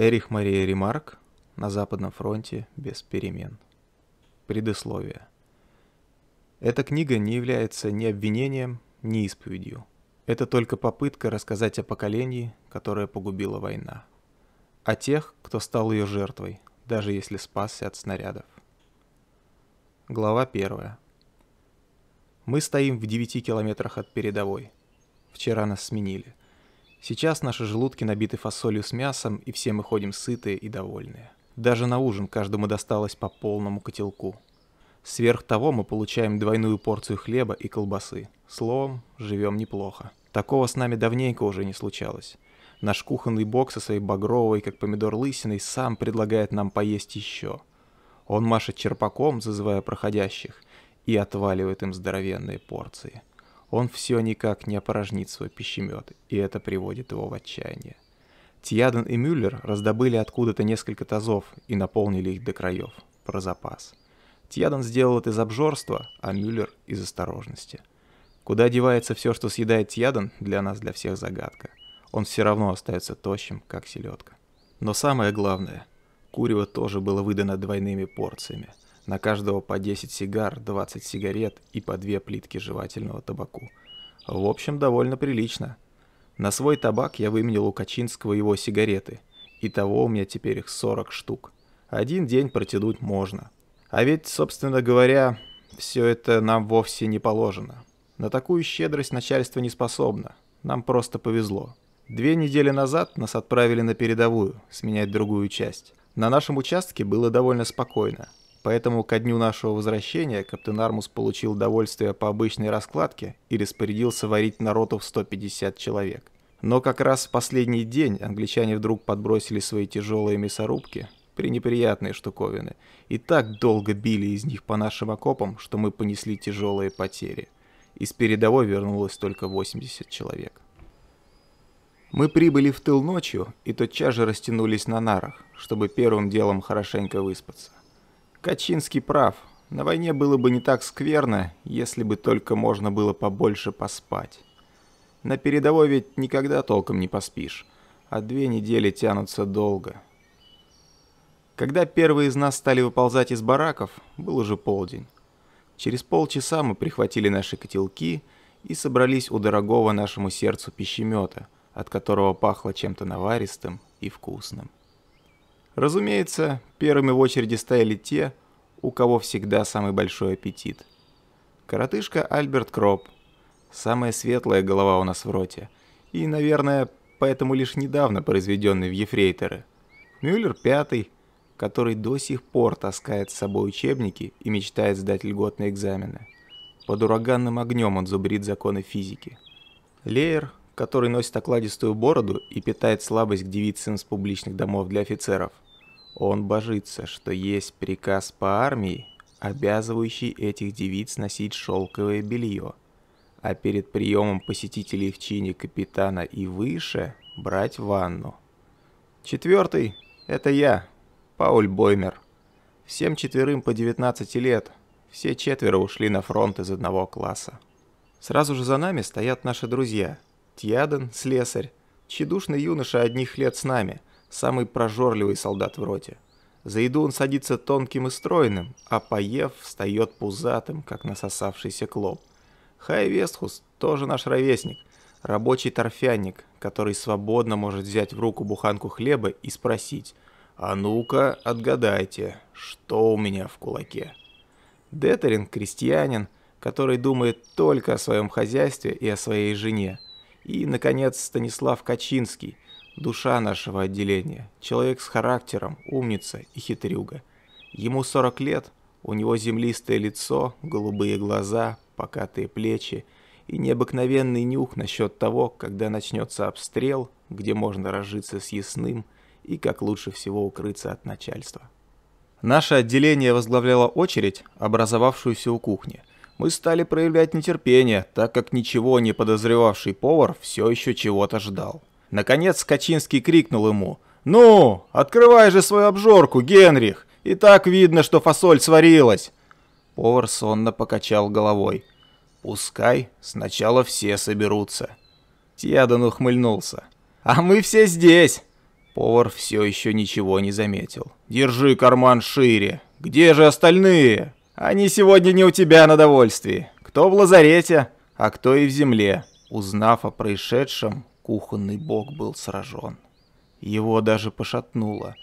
Эрих Мария Ремарк на Западном фронте без перемен. Предисловие. Эта книга не является ни обвинением, ни исповедью. Это только попытка рассказать о поколении, которое погубила война. О тех, кто стал ее жертвой, даже если спасся от снарядов. Глава первая. Мы стоим в 9 километрах от передовой. Вчера нас сменили – Сейчас наши желудки набиты фасолью с мясом, и все мы ходим сытые и довольные. Даже на ужин каждому досталось по полному котелку. Сверх того мы получаем двойную порцию хлеба и колбасы. Словом, живем неплохо. Такого с нами давненько уже не случалось. Наш кухонный бог со своей багровой, как помидор лысиной, сам предлагает нам поесть еще. Он машет черпаком, зазывая проходящих, и отваливает им здоровенные порции. Он все никак не опорожнит свой пищемет, и это приводит его в отчаяние. Тьяден и Мюллер раздобыли откуда-то несколько тазов и наполнили их до краев, про запас. Тьяден сделал это из обжорства, а Мюллер — из осторожности. Куда девается все, что съедает Тьяден, для нас для всех загадка. Он все равно остается тощим, как селедка. Но самое главное, курево тоже было выдано двойными порциями — на каждого по 10 сигар, 20 сигарет и по две плитки жевательного табаку. В общем, довольно прилично. На свой табак я выменил у Качинского его сигареты. Итого у меня теперь их 40 штук. Один день протянуть можно. А ведь, собственно говоря, все это нам вовсе не положено. На такую щедрость начальство не способно. Нам просто повезло. Две недели назад нас отправили на передовую, сменять другую часть. На нашем участке было довольно спокойно поэтому ко дню нашего возвращения капитан Армус получил довольствие по обычной раскладке и распорядился варить народу в 150 человек. Но как раз в последний день англичане вдруг подбросили свои тяжелые мясорубки, пренеприятные штуковины, и так долго били из них по нашим окопам, что мы понесли тяжелые потери. Из передовой вернулось только 80 человек. Мы прибыли в тыл ночью и тотчас же растянулись на нарах, чтобы первым делом хорошенько выспаться. Качинский прав. На войне было бы не так скверно, если бы только можно было побольше поспать. На передовой ведь никогда толком не поспишь, а две недели тянутся долго. Когда первые из нас стали выползать из бараков, был уже полдень. Через полчаса мы прихватили наши котелки и собрались у дорогого нашему сердцу пищемета, от которого пахло чем-то наваристым и вкусным. Разумеется, первыми в очереди стояли те, у кого всегда самый большой аппетит. Коротышка Альберт Кроп. Самая светлая голова у нас в роте. И, наверное, поэтому лишь недавно произведенный в Ефрейтеры. Мюллер Пятый, который до сих пор таскает с собой учебники и мечтает сдать льготные экзамены. Под ураганным огнем он зубрит законы физики. Леер, который носит окладистую бороду и питает слабость к девицам с публичных домов для офицеров – он божится, что есть приказ по армии, обязывающий этих девиц носить шелковое белье, а перед приемом посетителей в чине капитана и выше брать ванну. Четвертый – это я, Пауль Боймер. Всем четверым по 19 лет. Все четверо ушли на фронт из одного класса. Сразу же за нами стоят наши друзья. Тьяден, слесарь, тщедушный юноша одних лет с нами – самый прожорливый солдат в роте. За еду он садится тонким и стройным, а поев, встает пузатым, как насосавшийся клоп. Хай Вестхус тоже наш ровесник, рабочий торфяник, который свободно может взять в руку буханку хлеба и спросить «А ну-ка, отгадайте, что у меня в кулаке?» Детерин – крестьянин, который думает только о своем хозяйстве и о своей жене. И, наконец, Станислав Качинский – Душа нашего отделения. Человек с характером, умница и хитрюга. Ему 40 лет, у него землистое лицо, голубые глаза, покатые плечи и необыкновенный нюх насчет того, когда начнется обстрел, где можно разжиться с ясным и как лучше всего укрыться от начальства. Наше отделение возглавляло очередь, образовавшуюся у кухни. Мы стали проявлять нетерпение, так как ничего не подозревавший повар все еще чего-то ждал. Наконец Качинский крикнул ему. «Ну, открывай же свою обжорку, Генрих! И так видно, что фасоль сварилась!» Повар сонно покачал головой. «Пускай сначала все соберутся». Тьядан ухмыльнулся. «А мы все здесь!» Повар все еще ничего не заметил. «Держи карман шире! Где же остальные? Они сегодня не у тебя на довольствии. Кто в лазарете, а кто и в земле». Узнав о происшедшем, кухонный бок был сражен. Его даже пошатнуло.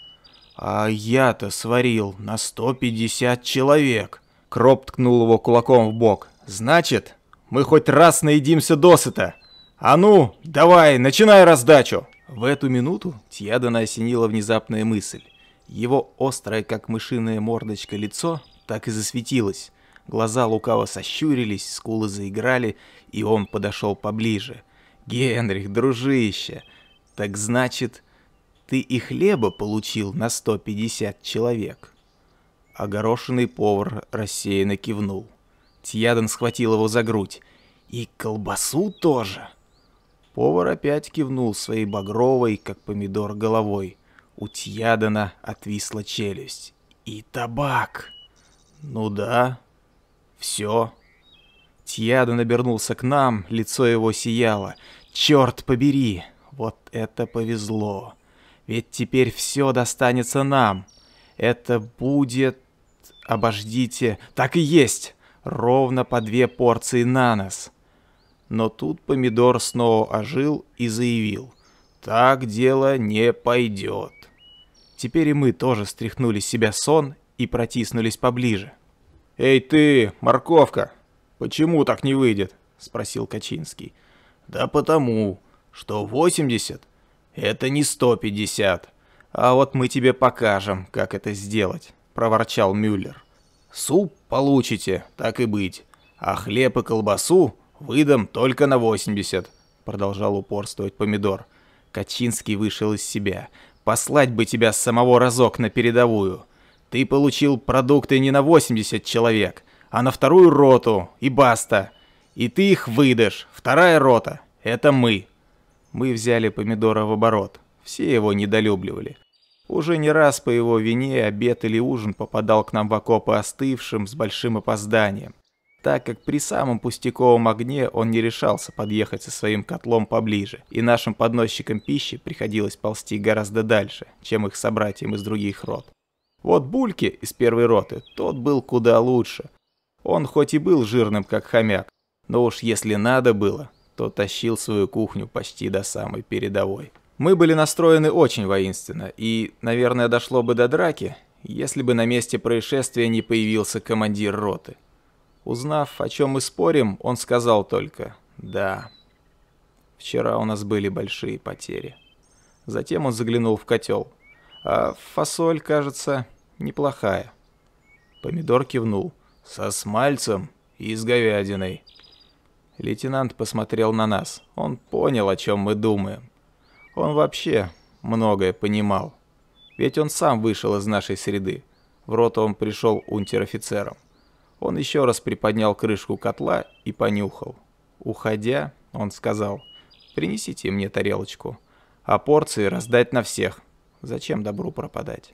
«А я-то сварил на 150 человек!» Кроп ткнул его кулаком в бок. «Значит, мы хоть раз наедимся досыта! А ну, давай, начинай раздачу!» В эту минуту Тьядана осенила внезапная мысль. Его острое, как мышиная мордочка, лицо так и засветилось. Глаза лукаво сощурились, скулы заиграли, и он подошел поближе — Генрих, дружище, так значит, ты и хлеба получил на 150 человек. Огорошенный повар рассеянно кивнул. Тьядан схватил его за грудь. И колбасу тоже. Повар опять кивнул своей багровой, как помидор, головой. У Тьядана отвисла челюсть. И табак. Ну да, все. Тьяден обернулся к нам, лицо его сияло. «Черт побери! Вот это повезло! Ведь теперь все достанется нам! Это будет... Обождите! Так и есть! Ровно по две порции на нос!» Но тут помидор снова ожил и заявил. «Так дело не пойдет!» Теперь и мы тоже стряхнули с себя сон и протиснулись поближе. «Эй ты, морковка!» «Почему так не выйдет?» — спросил Качинский. «Да потому, что 80 — это не 150. А вот мы тебе покажем, как это сделать», — проворчал Мюллер. «Суп получите, так и быть, а хлеб и колбасу выдам только на 80», — продолжал упорствовать Помидор. Качинский вышел из себя. «Послать бы тебя с самого разок на передовую. Ты получил продукты не на 80 человек, а на вторую роту, и баста. И ты их выдашь. Вторая рота — это мы». Мы взяли помидора в оборот. Все его недолюбливали. Уже не раз по его вине обед или ужин попадал к нам в окопы остывшим с большим опозданием, так как при самом пустяковом огне он не решался подъехать со своим котлом поближе, и нашим подносчикам пищи приходилось ползти гораздо дальше, чем их собратьям из других рот. Вот Бульки из первой роты, тот был куда лучше. Он хоть и был жирным, как хомяк, но уж если надо было, то тащил свою кухню почти до самой передовой. Мы были настроены очень воинственно, и, наверное, дошло бы до драки, если бы на месте происшествия не появился командир роты. Узнав, о чем мы спорим, он сказал только «Да, вчера у нас были большие потери». Затем он заглянул в котел. А фасоль, кажется, неплохая. Помидор кивнул. Со смальцем и с говядиной. Лейтенант посмотрел на нас. Он понял, о чем мы думаем. Он вообще многое понимал. Ведь он сам вышел из нашей среды. В роту он пришел унтер-офицером. Он еще раз приподнял крышку котла и понюхал. Уходя, он сказал, «Принесите мне тарелочку, а порции раздать на всех. Зачем добру пропадать?»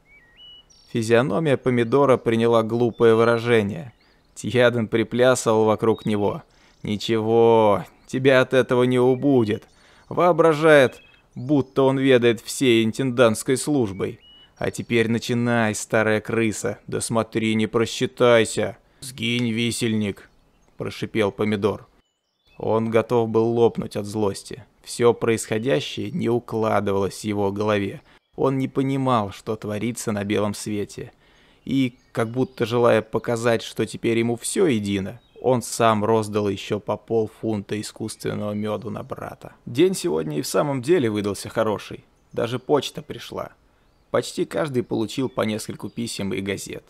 Физиономия помидора приняла глупое выражение – Тьяден приплясывал вокруг него. «Ничего, тебя от этого не убудет. Воображает, будто он ведает всей интендантской службой. А теперь начинай, старая крыса, да смотри, не просчитайся. Сгинь, висельник!» – прошипел Помидор. Он готов был лопнуть от злости. Все происходящее не укладывалось в его голове. Он не понимал, что творится на белом свете – и, как будто желая показать, что теперь ему все едино, он сам роздал еще по полфунта искусственного меду на брата. День сегодня и в самом деле выдался хороший. Даже почта пришла. Почти каждый получил по нескольку писем и газет.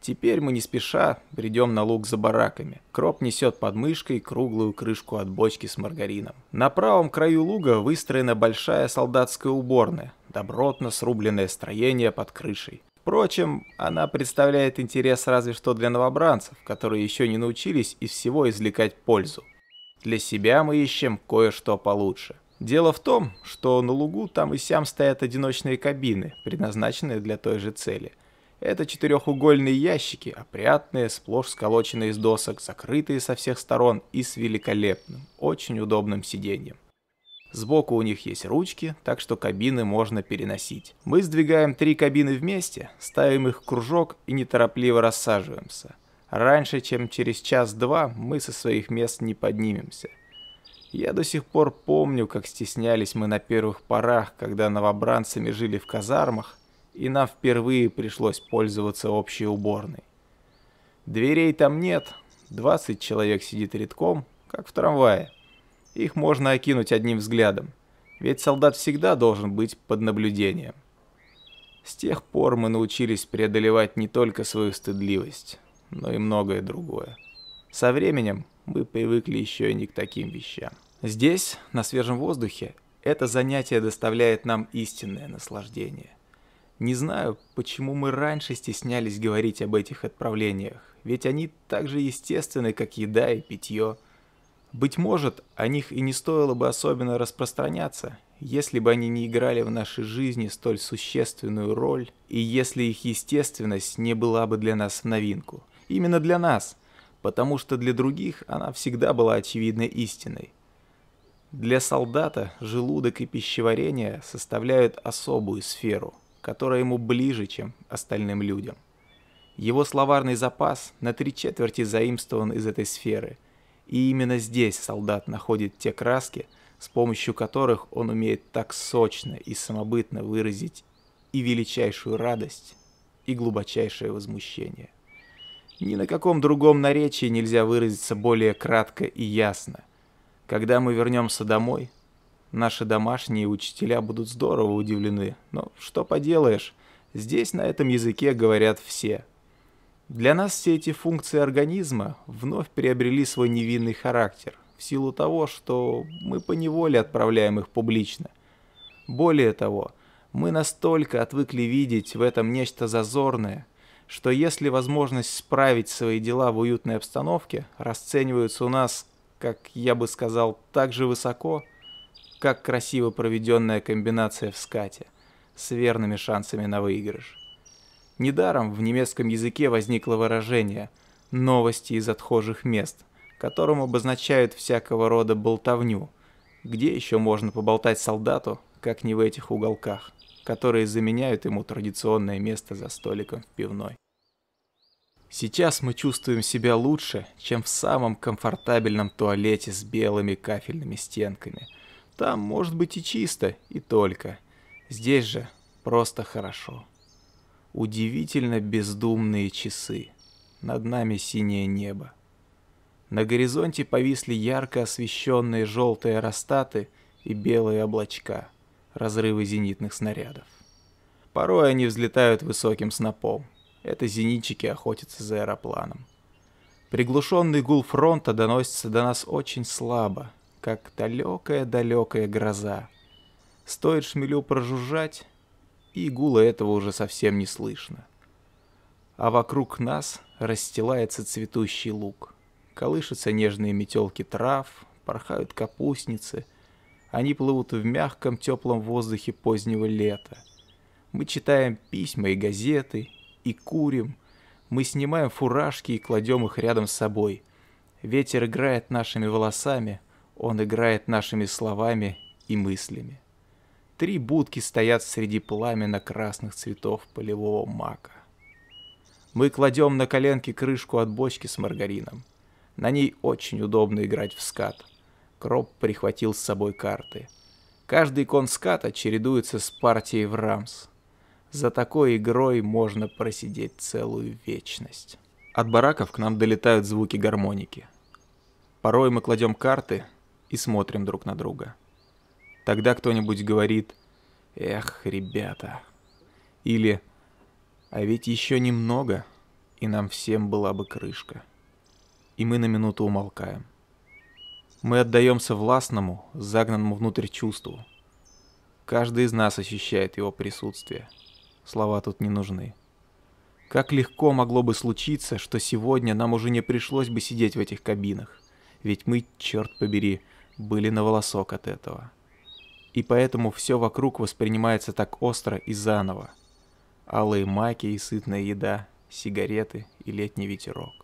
Теперь мы не спеша придем на луг за бараками. Кроп несет под мышкой круглую крышку от бочки с маргарином. На правом краю луга выстроена большая солдатская уборная, добротно срубленное строение под крышей. Впрочем, она представляет интерес разве что для новобранцев, которые еще не научились из всего извлекать пользу. Для себя мы ищем кое-что получше. Дело в том, что на лугу там и сям стоят одиночные кабины, предназначенные для той же цели. Это четырехугольные ящики, опрятные, сплошь сколоченные из досок, закрытые со всех сторон и с великолепным, очень удобным сиденьем. Сбоку у них есть ручки, так что кабины можно переносить. Мы сдвигаем три кабины вместе, ставим их в кружок и неторопливо рассаживаемся. Раньше, чем через час-два, мы со своих мест не поднимемся. Я до сих пор помню, как стеснялись мы на первых порах, когда новобранцами жили в казармах, и нам впервые пришлось пользоваться общей уборной. Дверей там нет, 20 человек сидит редком, как в трамвае. Их можно окинуть одним взглядом, ведь солдат всегда должен быть под наблюдением. С тех пор мы научились преодолевать не только свою стыдливость, но и многое другое. Со временем мы привыкли еще и не к таким вещам. Здесь, на свежем воздухе, это занятие доставляет нам истинное наслаждение. Не знаю, почему мы раньше стеснялись говорить об этих отправлениях, ведь они так же естественны, как еда и питье. Быть может, о них и не стоило бы особенно распространяться, если бы они не играли в нашей жизни столь существенную роль, и если их естественность не была бы для нас в новинку. Именно для нас, потому что для других она всегда была очевидной истиной. Для солдата желудок и пищеварение составляют особую сферу, которая ему ближе, чем остальным людям. Его словарный запас на три четверти заимствован из этой сферы – и именно здесь солдат находит те краски, с помощью которых он умеет так сочно и самобытно выразить и величайшую радость, и глубочайшее возмущение. Ни на каком другом наречии нельзя выразиться более кратко и ясно. Когда мы вернемся домой, наши домашние учителя будут здорово удивлены, но «Ну, что поделаешь, здесь на этом языке говорят все – для нас все эти функции организма вновь приобрели свой невинный характер, в силу того, что мы поневоле отправляем их публично. Более того, мы настолько отвыкли видеть в этом нечто зазорное, что если возможность справить свои дела в уютной обстановке расцениваются у нас, как я бы сказал, так же высоко, как красиво проведенная комбинация в скате, с верными шансами на выигрыш. Недаром в немецком языке возникло выражение «новости из отхожих мест», которым обозначают всякого рода болтовню. Где еще можно поболтать солдату, как не в этих уголках, которые заменяют ему традиционное место за столиком в пивной. Сейчас мы чувствуем себя лучше, чем в самом комфортабельном туалете с белыми кафельными стенками. Там может быть и чисто, и только. Здесь же просто хорошо. Удивительно бездумные часы. Над нами синее небо. На горизонте повисли ярко освещенные желтые растаты и белые облачка, разрывы зенитных снарядов. Порой они взлетают высоким снопом. Это зенитчики охотятся за аэропланом. Приглушенный гул фронта доносится до нас очень слабо, как далекая-далекая гроза. Стоит шмелю прожужжать, и гула этого уже совсем не слышно. А вокруг нас расстилается цветущий луг. Колышутся нежные метелки трав, порхают капустницы. Они плывут в мягком теплом воздухе позднего лета. Мы читаем письма и газеты, и курим. Мы снимаем фуражки и кладем их рядом с собой. Ветер играет нашими волосами, он играет нашими словами и мыслями. Три будки стоят среди пламена красных цветов полевого мака. Мы кладем на коленки крышку от бочки с маргарином. На ней очень удобно играть в скат. Кроп прихватил с собой карты. Каждый кон ската чередуется с партией в рамс. За такой игрой можно просидеть целую вечность. От бараков к нам долетают звуки гармоники. Порой мы кладем карты и смотрим друг на друга. Тогда кто-нибудь говорит «Эх, ребята». Или «А ведь еще немного, и нам всем была бы крышка». И мы на минуту умолкаем. Мы отдаемся властному, загнанному внутрь чувству. Каждый из нас ощущает его присутствие. Слова тут не нужны. Как легко могло бы случиться, что сегодня нам уже не пришлось бы сидеть в этих кабинах. Ведь мы, черт побери, были на волосок от этого и поэтому все вокруг воспринимается так остро и заново. Алые маки и сытная еда, сигареты и летний ветерок.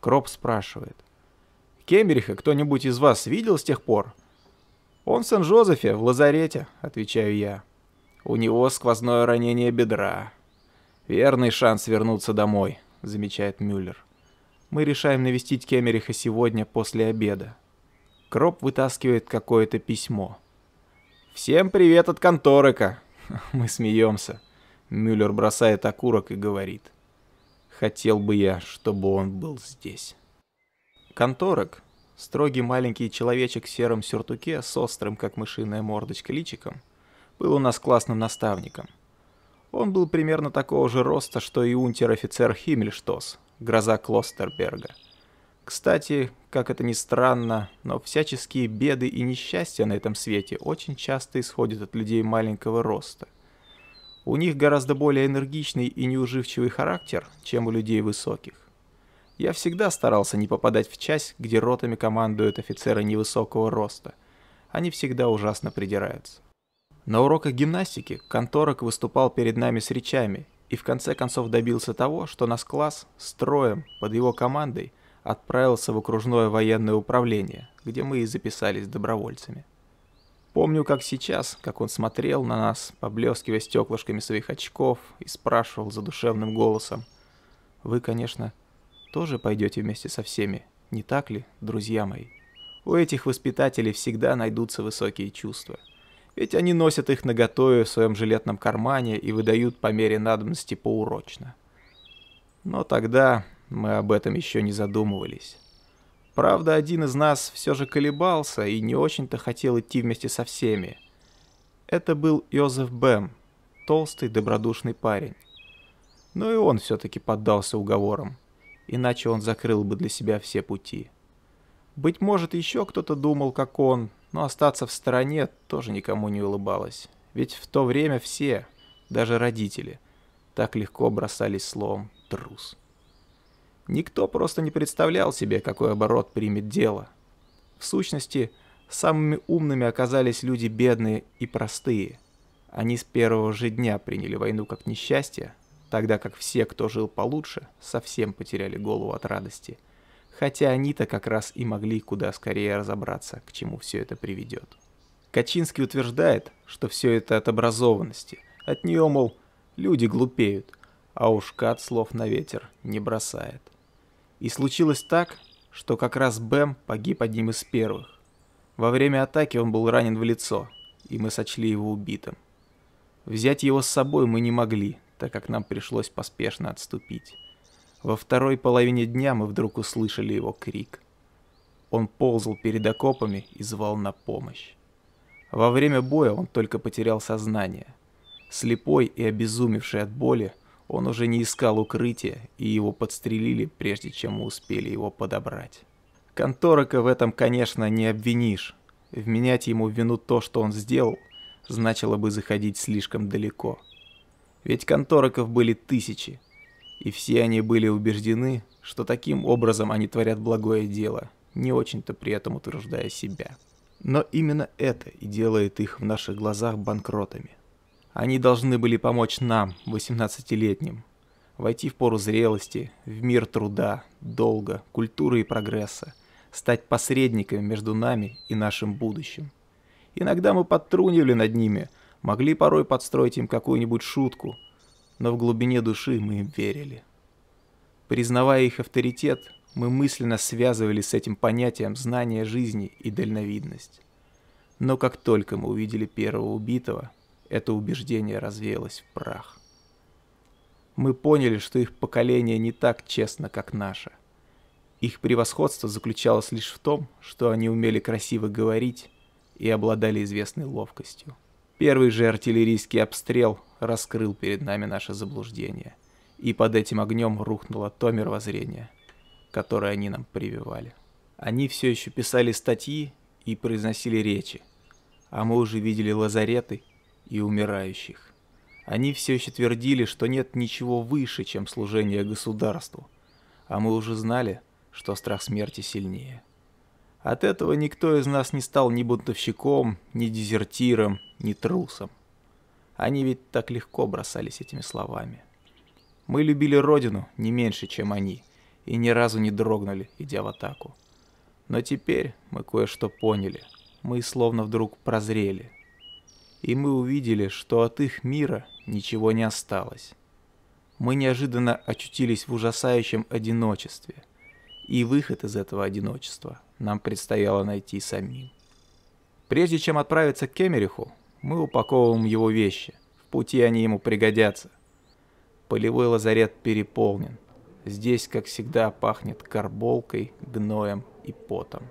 Кроп спрашивает. Кемериха, кто кто-нибудь из вас видел с тех пор?» «Он в Сен-Жозефе, в лазарете», — отвечаю я. «У него сквозное ранение бедра». «Верный шанс вернуться домой», — замечает Мюллер. «Мы решаем навестить Кемериха сегодня после обеда». Кроп вытаскивает какое-то письмо — «Всем привет от конторыка!» Мы смеемся. Мюллер бросает окурок и говорит. «Хотел бы я, чтобы он был здесь». Конторок, строгий маленький человечек в сером сюртуке с острым, как мышиная мордочка, личиком, был у нас классным наставником. Он был примерно такого же роста, что и унтер-офицер Химмельштос, гроза Клостерберга – кстати, как это ни странно, но всяческие беды и несчастья на этом свете очень часто исходят от людей маленького роста. У них гораздо более энергичный и неуживчивый характер, чем у людей высоких. Я всегда старался не попадать в часть, где ротами командуют офицеры невысокого роста. Они всегда ужасно придираются. На уроках гимнастики Конторок выступал перед нами с речами и в конце концов добился того, что нас класс, строем, под его командой – отправился в окружное военное управление, где мы и записались добровольцами. Помню, как сейчас, как он смотрел на нас, поблескивая стеклышками своих очков, и спрашивал задушевным голосом. «Вы, конечно, тоже пойдете вместе со всеми, не так ли, друзья мои?» У этих воспитателей всегда найдутся высокие чувства. Ведь они носят их наготове в своем жилетном кармане и выдают по мере надобности поурочно. Но тогда, мы об этом еще не задумывались. Правда, один из нас все же колебался и не очень-то хотел идти вместе со всеми. Это был Йозеф Бэм, толстый добродушный парень. Но и он все-таки поддался уговорам, иначе он закрыл бы для себя все пути. Быть может, еще кто-то думал, как он, но остаться в стороне тоже никому не улыбалось. Ведь в то время все, даже родители, так легко бросались словом «трус». Никто просто не представлял себе, какой оборот примет дело. В сущности, самыми умными оказались люди бедные и простые. Они с первого же дня приняли войну как несчастье, тогда как все, кто жил получше, совсем потеряли голову от радости. Хотя они-то как раз и могли куда скорее разобраться, к чему все это приведет. Качинский утверждает, что все это от образованности. От нее, мол, люди глупеют, а уж кат слов на ветер не бросает. И случилось так, что как раз Бэм погиб одним из первых. Во время атаки он был ранен в лицо, и мы сочли его убитым. Взять его с собой мы не могли, так как нам пришлось поспешно отступить. Во второй половине дня мы вдруг услышали его крик. Он ползал перед окопами и звал на помощь. Во время боя он только потерял сознание. Слепой и обезумевший от боли, он уже не искал укрытия, и его подстрелили, прежде чем мы успели его подобрать. Конторака в этом, конечно, не обвинишь. Вменять ему вину то, что он сделал, значило бы заходить слишком далеко. Ведь контороков были тысячи, и все они были убеждены, что таким образом они творят благое дело, не очень-то при этом утверждая себя. Но именно это и делает их в наших глазах банкротами. Они должны были помочь нам, 18-летним, войти в пору зрелости, в мир труда, долга, культуры и прогресса, стать посредниками между нами и нашим будущим. Иногда мы подтрунивали над ними, могли порой подстроить им какую-нибудь шутку, но в глубине души мы им верили. Признавая их авторитет, мы мысленно связывали с этим понятием знание жизни и дальновидность. Но как только мы увидели первого убитого – это убеждение развеялось в прах. Мы поняли, что их поколение не так честно, как наше. Их превосходство заключалось лишь в том, что они умели красиво говорить и обладали известной ловкостью. Первый же артиллерийский обстрел раскрыл перед нами наше заблуждение, и под этим огнем рухнуло то мировоззрение, которое они нам прививали. Они все еще писали статьи и произносили речи, а мы уже видели лазареты и умирающих. Они все еще твердили, что нет ничего выше, чем служение государству, а мы уже знали, что страх смерти сильнее. От этого никто из нас не стал ни бунтовщиком, ни дезертиром, ни трусом. Они ведь так легко бросались этими словами. Мы любили родину не меньше, чем они, и ни разу не дрогнули, идя в атаку. Но теперь мы кое-что поняли. Мы словно вдруг прозрели – и мы увидели, что от их мира ничего не осталось. Мы неожиданно очутились в ужасающем одиночестве, и выход из этого одиночества нам предстояло найти самим. Прежде чем отправиться к Кемериху, мы упаковываем его вещи, в пути они ему пригодятся. Полевой лазарет переполнен, здесь, как всегда, пахнет карболкой, гноем и потом.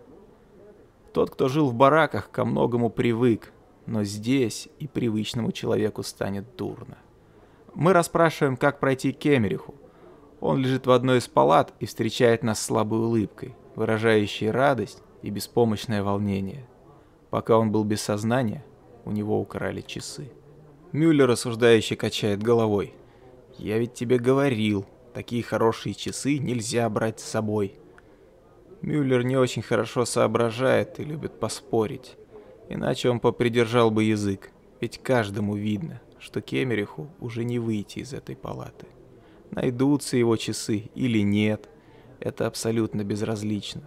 Тот, кто жил в бараках, ко многому привык, но здесь и привычному человеку станет дурно. Мы расспрашиваем, как пройти к Кемериху. Он лежит в одной из палат и встречает нас слабой улыбкой, выражающей радость и беспомощное волнение. Пока он был без сознания, у него украли часы. Мюллер осуждающе качает головой. «Я ведь тебе говорил, такие хорошие часы нельзя брать с собой». Мюллер не очень хорошо соображает и любит поспорить. Иначе он попридержал бы язык, ведь каждому видно, что Кемериху уже не выйти из этой палаты. Найдутся его часы или нет, это абсолютно безразлично.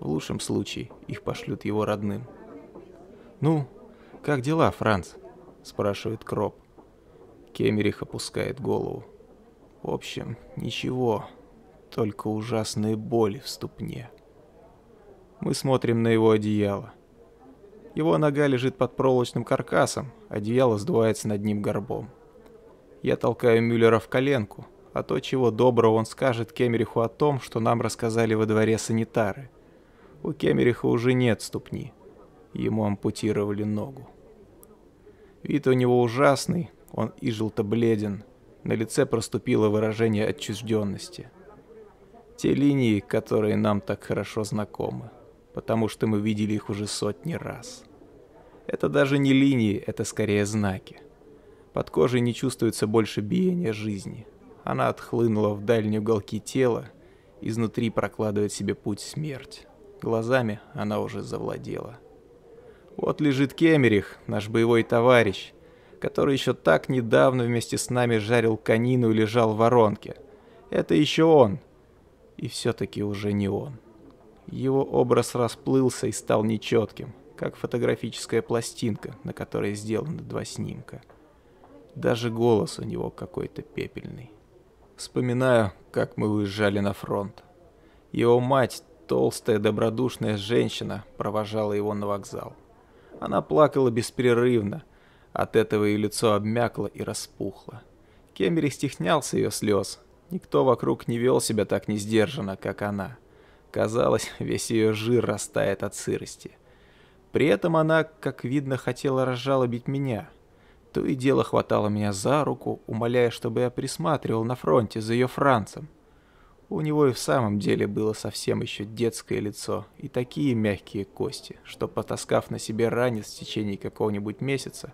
В лучшем случае их пошлют его родным. «Ну, как дела, Франц?» – спрашивает Кроп. Кемерих опускает голову. В общем, ничего, только ужасные боли в ступне. Мы смотрим на его одеяло – его нога лежит под проволочным каркасом, одеяло сдувается над ним горбом. Я толкаю Мюллера в коленку, а то, чего доброго, он скажет Кемериху о том, что нам рассказали во дворе санитары. У Кемериха уже нет ступни. Ему ампутировали ногу. Вид у него ужасный, он и желто-бледен. На лице проступило выражение отчужденности. Те линии, которые нам так хорошо знакомы потому что мы видели их уже сотни раз. Это даже не линии, это скорее знаки. Под кожей не чувствуется больше биения жизни. Она отхлынула в дальние уголки тела, изнутри прокладывает себе путь смерть. Глазами она уже завладела. Вот лежит Кемерих, наш боевой товарищ, который еще так недавно вместе с нами жарил конину и лежал в воронке. Это еще он. И все-таки уже не он. Его образ расплылся и стал нечетким, как фотографическая пластинка, на которой сделаны два снимка. Даже голос у него какой-то пепельный. Вспоминаю, как мы выезжали на фронт. Его мать, толстая добродушная женщина, провожала его на вокзал. Она плакала беспрерывно. От этого ее лицо обмякло и распухло. Кемери стеснялся ее слез. Никто вокруг не вел себя так несдержанно, как она. Казалось, весь ее жир растает от сырости. При этом она, как видно, хотела разжалобить меня. То и дело хватала меня за руку, умоляя, чтобы я присматривал на фронте за ее Францем. У него и в самом деле было совсем еще детское лицо и такие мягкие кости, что, потаскав на себе ранец в течение какого-нибудь месяца,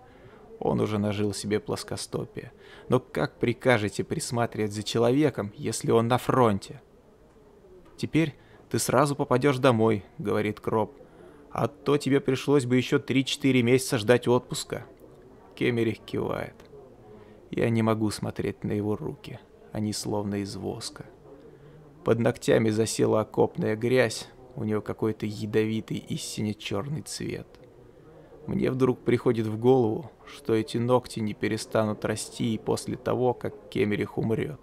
он уже нажил себе плоскостопие. Но как прикажете присматривать за человеком, если он на фронте? Теперь ты сразу попадешь домой», — говорит Кроп. «А то тебе пришлось бы еще 3-4 месяца ждать отпуска». Кемерих кивает. Я не могу смотреть на его руки. Они словно из воска. Под ногтями засела окопная грязь, у него какой-то ядовитый и сине-черный цвет. Мне вдруг приходит в голову, что эти ногти не перестанут расти и после того, как Кемерих умрет.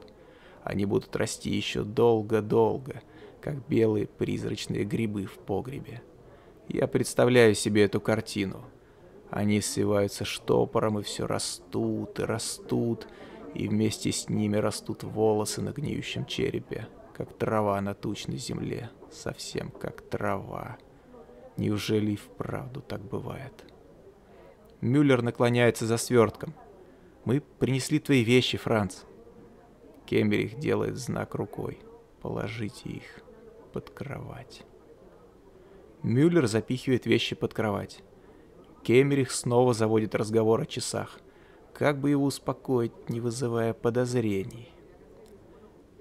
Они будут расти еще долго-долго — как белые призрачные грибы в погребе. Я представляю себе эту картину. Они свиваются штопором и все растут и растут, и вместе с ними растут волосы на гниющем черепе, как трава на тучной земле, совсем как трава. Неужели и вправду так бывает? Мюллер наклоняется за свертком. «Мы принесли твои вещи, Франц». Кемберих делает знак рукой. «Положите их» под кровать. Мюллер запихивает вещи под кровать. Кемерих снова заводит разговор о часах. Как бы его успокоить, не вызывая подозрений?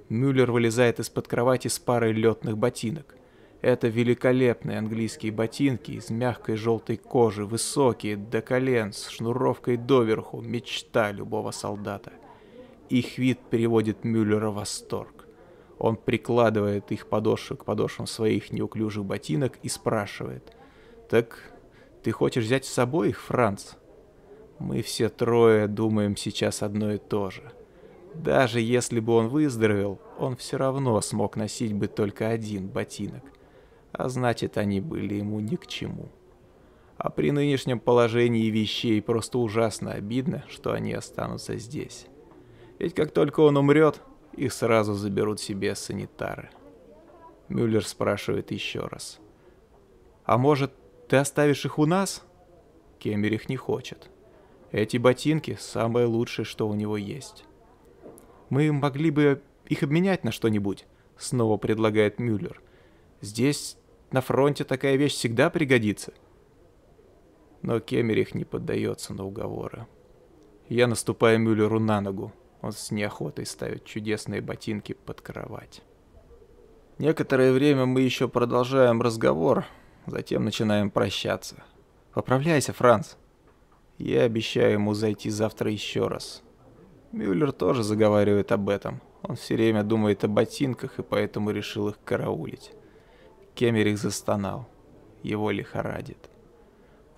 Мюллер вылезает из-под кровати с парой летных ботинок. Это великолепные английские ботинки из мягкой желтой кожи, высокие, до колен, с шнуровкой доверху, мечта любого солдата. Их вид приводит Мюллера в восторг. Он прикладывает их подошвы к подошвам своих неуклюжих ботинок и спрашивает. «Так ты хочешь взять с собой их, Франц?» Мы все трое думаем сейчас одно и то же. Даже если бы он выздоровел, он все равно смог носить бы только один ботинок. А значит, они были ему ни к чему. А при нынешнем положении вещей просто ужасно обидно, что они останутся здесь. Ведь как только он умрет, их сразу заберут себе санитары. Мюллер спрашивает еще раз. «А может, ты оставишь их у нас?» Кемерих не хочет. Эти ботинки – самое лучшее, что у него есть. «Мы могли бы их обменять на что-нибудь», – снова предлагает Мюллер. «Здесь, на фронте, такая вещь всегда пригодится». Но Кемерих не поддается на уговоры. Я наступаю Мюллеру на ногу. Он с неохотой ставит чудесные ботинки под кровать. Некоторое время мы еще продолжаем разговор, затем начинаем прощаться. «Поправляйся, Франц!» Я обещаю ему зайти завтра еще раз. Мюллер тоже заговаривает об этом. Он все время думает о ботинках и поэтому решил их караулить. Кемерих застонал. Его лихорадит.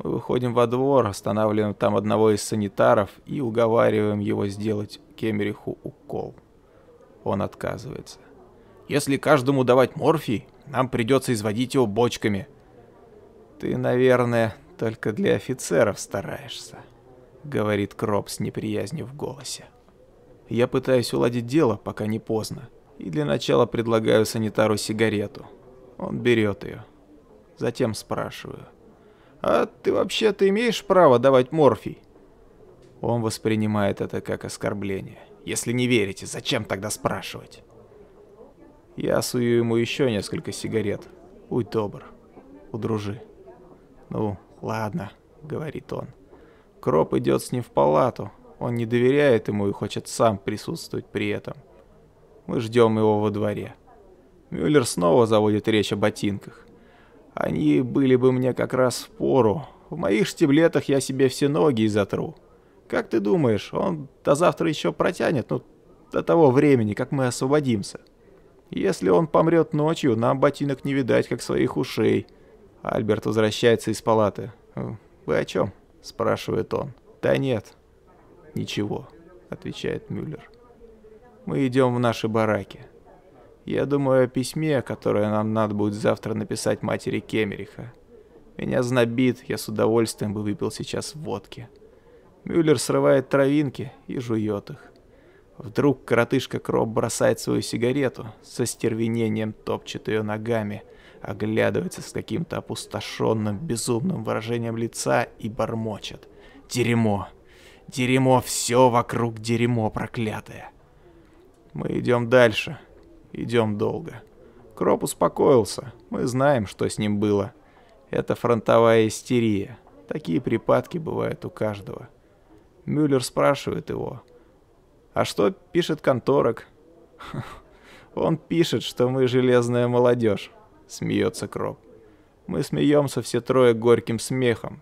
Мы выходим во двор, останавливаем там одного из санитаров и уговариваем его сделать Кемериху укол. Он отказывается. «Если каждому давать морфий, нам придется изводить его бочками». «Ты, наверное, только для офицеров стараешься», — говорит Кроп с неприязнью в голосе. «Я пытаюсь уладить дело, пока не поздно, и для начала предлагаю санитару сигарету. Он берет ее. Затем спрашиваю. «А ты вообще-то имеешь право давать морфий?» Он воспринимает это как оскорбление. «Если не верите, зачем тогда спрашивать?» Я сую ему еще несколько сигарет. «Будь добр, удружи». «Ну, ладно», — говорит он. Кроп идет с ним в палату. Он не доверяет ему и хочет сам присутствовать при этом. Мы ждем его во дворе. Мюллер снова заводит речь о ботинках. Они были бы мне как раз в пору. В моих штиблетах я себе все ноги изотру. Как ты думаешь, он до завтра еще протянет, ну, до того времени, как мы освободимся? Если он помрет ночью, нам ботинок не видать, как своих ушей. Альберт возвращается из палаты. «Вы о чем?» – спрашивает он. «Да нет». «Ничего», – отвечает Мюллер. «Мы идем в наши бараки». Я думаю о письме, которое нам надо будет завтра написать матери Кемериха. Меня знобит, я с удовольствием бы выпил сейчас водки. Мюллер срывает травинки и жует их. Вдруг коротышка Кроп бросает свою сигарету, со стервенением топчет ее ногами, оглядывается с каким-то опустошенным, безумным выражением лица и бормочет. «Дерьмо! Дерьмо! Все вокруг дерьмо проклятое!» Мы идем дальше идем долго. Кроп успокоился, мы знаем, что с ним было. Это фронтовая истерия. Такие припадки бывают у каждого. Мюллер спрашивает его. «А что пишет конторок?» «Он пишет, что мы железная молодежь», — смеется Кроп. Мы смеемся все трое горьким смехом.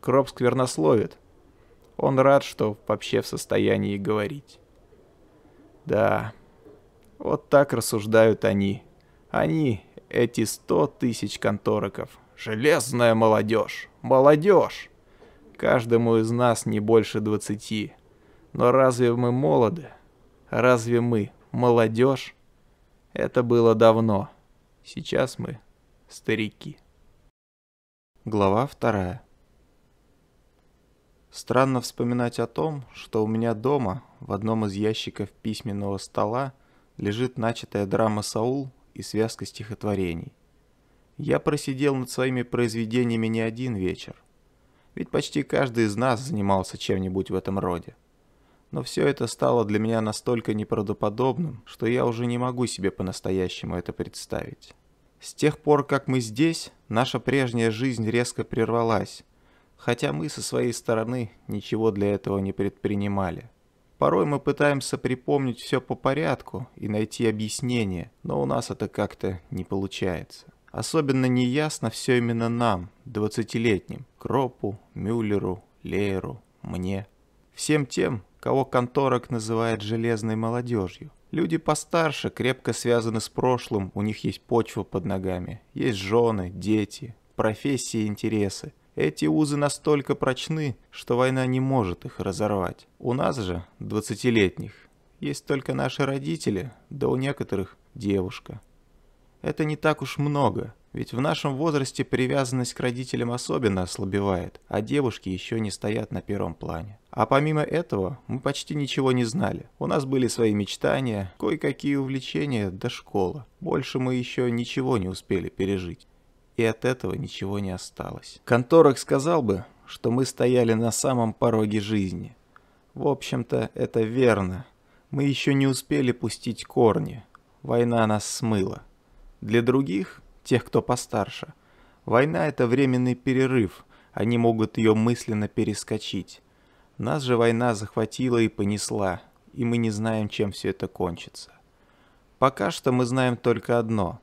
Кроп сквернословит. Он рад, что вообще в состоянии говорить. Да, вот так рассуждают они. Они, эти сто тысяч контороков. Железная молодежь! Молодежь! Каждому из нас не больше двадцати. Но разве мы молоды? Разве мы молодежь? Это было давно. Сейчас мы старики. Глава вторая. Странно вспоминать о том, что у меня дома, в одном из ящиков письменного стола, лежит начатая драма «Саул» и связка стихотворений. Я просидел над своими произведениями не один вечер. Ведь почти каждый из нас занимался чем-нибудь в этом роде. Но все это стало для меня настолько неправдоподобным, что я уже не могу себе по-настоящему это представить. С тех пор, как мы здесь, наша прежняя жизнь резко прервалась, хотя мы со своей стороны ничего для этого не предпринимали. Порой мы пытаемся припомнить все по порядку и найти объяснение, но у нас это как-то не получается. Особенно неясно все именно нам, двадцатилетним, Кропу, Мюллеру, Лееру, мне. Всем тем, кого конторок называет железной молодежью. Люди постарше, крепко связаны с прошлым, у них есть почва под ногами, есть жены, дети, профессии и интересы. Эти узы настолько прочны, что война не может их разорвать. У нас же, двадцатилетних, есть только наши родители, да у некоторых девушка. Это не так уж много, ведь в нашем возрасте привязанность к родителям особенно ослабевает, а девушки еще не стоят на первом плане. А помимо этого, мы почти ничего не знали. У нас были свои мечтания, кое-какие увлечения до да школа. Больше мы еще ничего не успели пережить и от этого ничего не осталось. Конторок сказал бы, что мы стояли на самом пороге жизни. В общем-то, это верно. Мы еще не успели пустить корни. Война нас смыла. Для других, тех, кто постарше, война — это временный перерыв, они могут ее мысленно перескочить. Нас же война захватила и понесла, и мы не знаем, чем все это кончится. Пока что мы знаем только одно.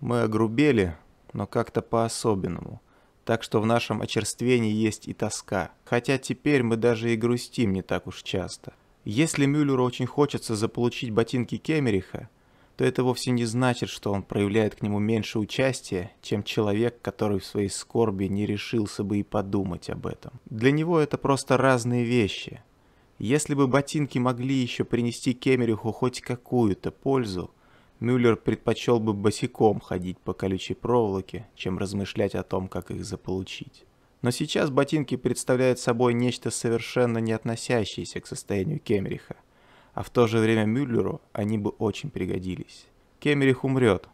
Мы огрубели, но как-то по-особенному. Так что в нашем очерствении есть и тоска. Хотя теперь мы даже и грустим не так уж часто. Если Мюллеру очень хочется заполучить ботинки Кемериха, то это вовсе не значит, что он проявляет к нему меньше участия, чем человек, который в своей скорби не решился бы и подумать об этом. Для него это просто разные вещи. Если бы ботинки могли еще принести Кемериху хоть какую-то пользу, Мюллер предпочел бы босиком ходить по колючей проволоке, чем размышлять о том, как их заполучить. Но сейчас ботинки представляют собой нечто совершенно не относящееся к состоянию Кемериха, а в то же время Мюллеру они бы очень пригодились. Кемерих умрет,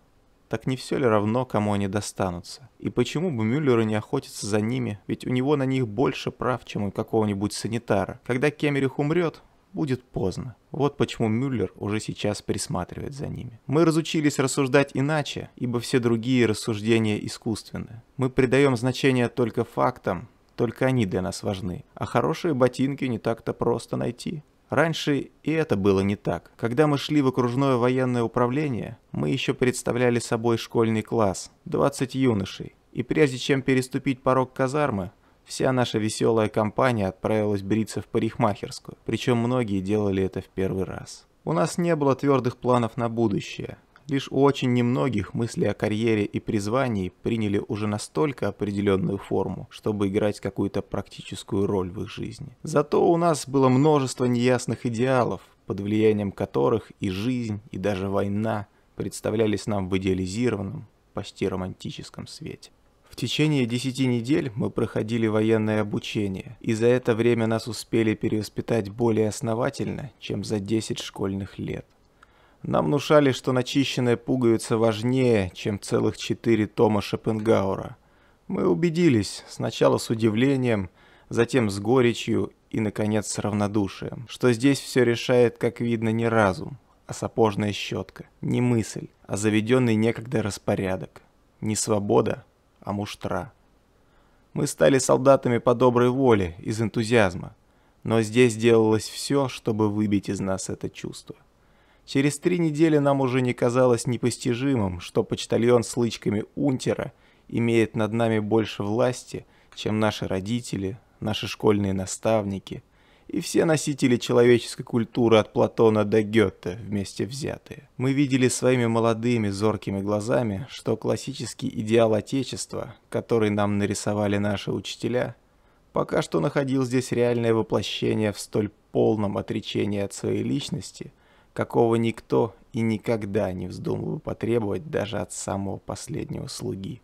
так не все ли равно, кому они достанутся? И почему бы Мюллеру не охотиться за ними, ведь у него на них больше прав, чем у какого-нибудь санитара. Когда Кемерих умрет, будет поздно. Вот почему Мюллер уже сейчас присматривает за ними. Мы разучились рассуждать иначе, ибо все другие рассуждения искусственны. Мы придаем значение только фактам, только они для нас важны. А хорошие ботинки не так-то просто найти. Раньше и это было не так. Когда мы шли в окружное военное управление, мы еще представляли собой школьный класс, 20 юношей. И прежде чем переступить порог казармы, Вся наша веселая компания отправилась бриться в парикмахерскую, причем многие делали это в первый раз. У нас не было твердых планов на будущее. Лишь у очень немногих мысли о карьере и призвании приняли уже настолько определенную форму, чтобы играть какую-то практическую роль в их жизни. Зато у нас было множество неясных идеалов, под влиянием которых и жизнь, и даже война представлялись нам в идеализированном, почти романтическом свете. В течение 10 недель мы проходили военное обучение, и за это время нас успели перевоспитать более основательно, чем за 10 школьных лет. Нам внушали, что начищенная пуговица важнее, чем целых четыре тома Шопенгаура. Мы убедились, сначала с удивлением, затем с горечью и, наконец, с равнодушием, что здесь все решает, как видно, не разум, а сапожная щетка, не мысль, а заведенный некогда распорядок, не свобода, а муштра. Мы стали солдатами по доброй воле, из энтузиазма. Но здесь делалось все, чтобы выбить из нас это чувство. Через три недели нам уже не казалось непостижимым, что почтальон с лычками унтера имеет над нами больше власти, чем наши родители, наши школьные наставники – и все носители человеческой культуры от Платона до Гёте вместе взятые. Мы видели своими молодыми зоркими глазами, что классический идеал Отечества, который нам нарисовали наши учителя, пока что находил здесь реальное воплощение в столь полном отречении от своей личности, какого никто и никогда не вздумал бы потребовать даже от самого последнего слуги.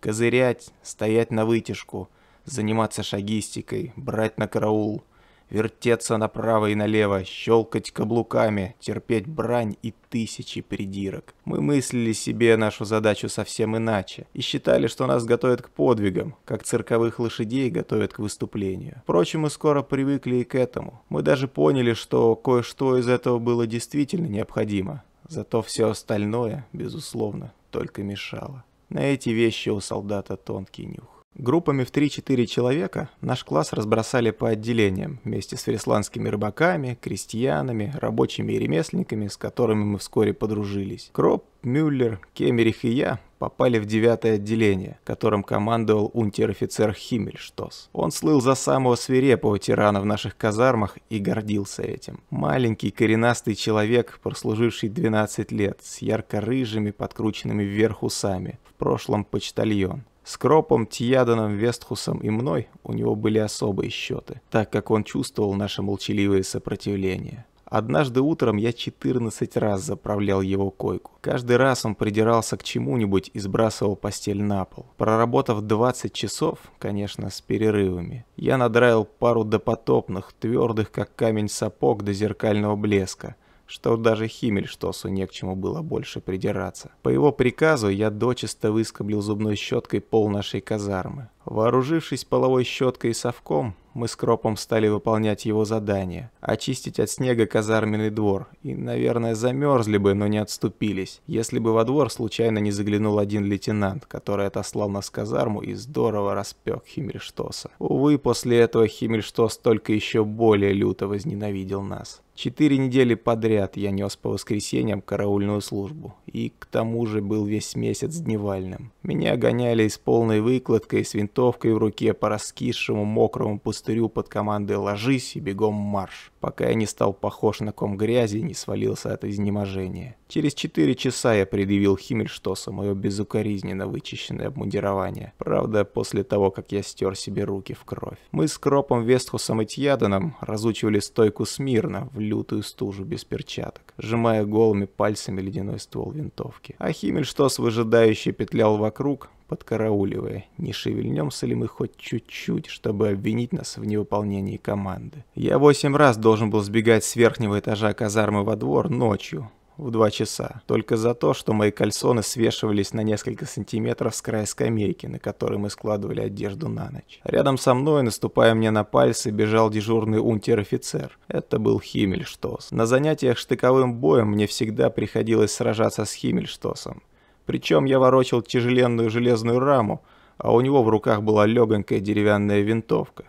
Козырять, стоять на вытяжку, заниматься шагистикой, брать на караул – вертеться направо и налево, щелкать каблуками, терпеть брань и тысячи придирок. Мы мыслили себе нашу задачу совсем иначе и считали, что нас готовят к подвигам, как цирковых лошадей готовят к выступлению. Впрочем, мы скоро привыкли и к этому. Мы даже поняли, что кое-что из этого было действительно необходимо. Зато все остальное, безусловно, только мешало. На эти вещи у солдата тонкий нюх. Группами в 3-4 человека наш класс разбросали по отделениям вместе с фрисландскими рыбаками, крестьянами, рабочими и ремесленниками, с которыми мы вскоре подружились. Кроп, Мюллер, Кемерих и я попали в девятое отделение, которым командовал унтер-офицер Химмельштос. Он слыл за самого свирепого тирана в наших казармах и гордился этим. Маленький коренастый человек, прослуживший 12 лет, с ярко-рыжими подкрученными вверх усами, в прошлом почтальон. С Кропом, Тьяданом, Вестхусом и мной у него были особые счеты, так как он чувствовал наше молчаливое сопротивление. Однажды утром я 14 раз заправлял его койку. Каждый раз он придирался к чему-нибудь и сбрасывал постель на пол. Проработав 20 часов, конечно, с перерывами, я надраил пару допотопных, твердых как камень сапог до зеркального блеска, что даже Химмельштосу не к чему было больше придираться. По его приказу я дочисто выскоблил зубной щеткой пол нашей казармы. Вооружившись половой щеткой и совком, мы с Кропом стали выполнять его задание. Очистить от снега казарменный двор. И, наверное, замерзли бы, но не отступились, если бы во двор случайно не заглянул один лейтенант, который отослал нас в казарму и здорово распек Химмельштоса. Увы, после этого Химмельштос только еще более люто возненавидел нас. Четыре недели подряд я нес по воскресеньям караульную службу и к тому же был весь месяц дневальным. Меня гоняли с полной выкладкой, с винтовкой в руке по раскисшему мокрому пустырю под командой «Ложись и бегом марш» пока я не стал похож на ком грязи и не свалился от изнеможения. Через четыре часа я предъявил Химмельштосу мое безукоризненно вычищенное обмундирование. Правда, после того, как я стер себе руки в кровь. Мы с Кропом Вестхусом и Тьяданом разучивали стойку смирно в лютую стужу без перчаток, сжимая голыми пальцами ледяной ствол винтовки. А Химмельштос, выжидающий, петлял вокруг, подкарауливая, не шевельнемся ли мы хоть чуть-чуть, чтобы обвинить нас в невыполнении команды. Я восемь раз должен был сбегать с верхнего этажа казармы во двор ночью, в два часа, только за то, что мои кальсоны свешивались на несколько сантиметров с края скамейки, на которой мы складывали одежду на ночь. Рядом со мной, наступая мне на пальцы, бежал дежурный унтер-офицер. Это был Химмельштос. На занятиях штыковым боем мне всегда приходилось сражаться с Химмельштосом. Причем я ворочил тяжеленную железную раму, а у него в руках была легонькая деревянная винтовка,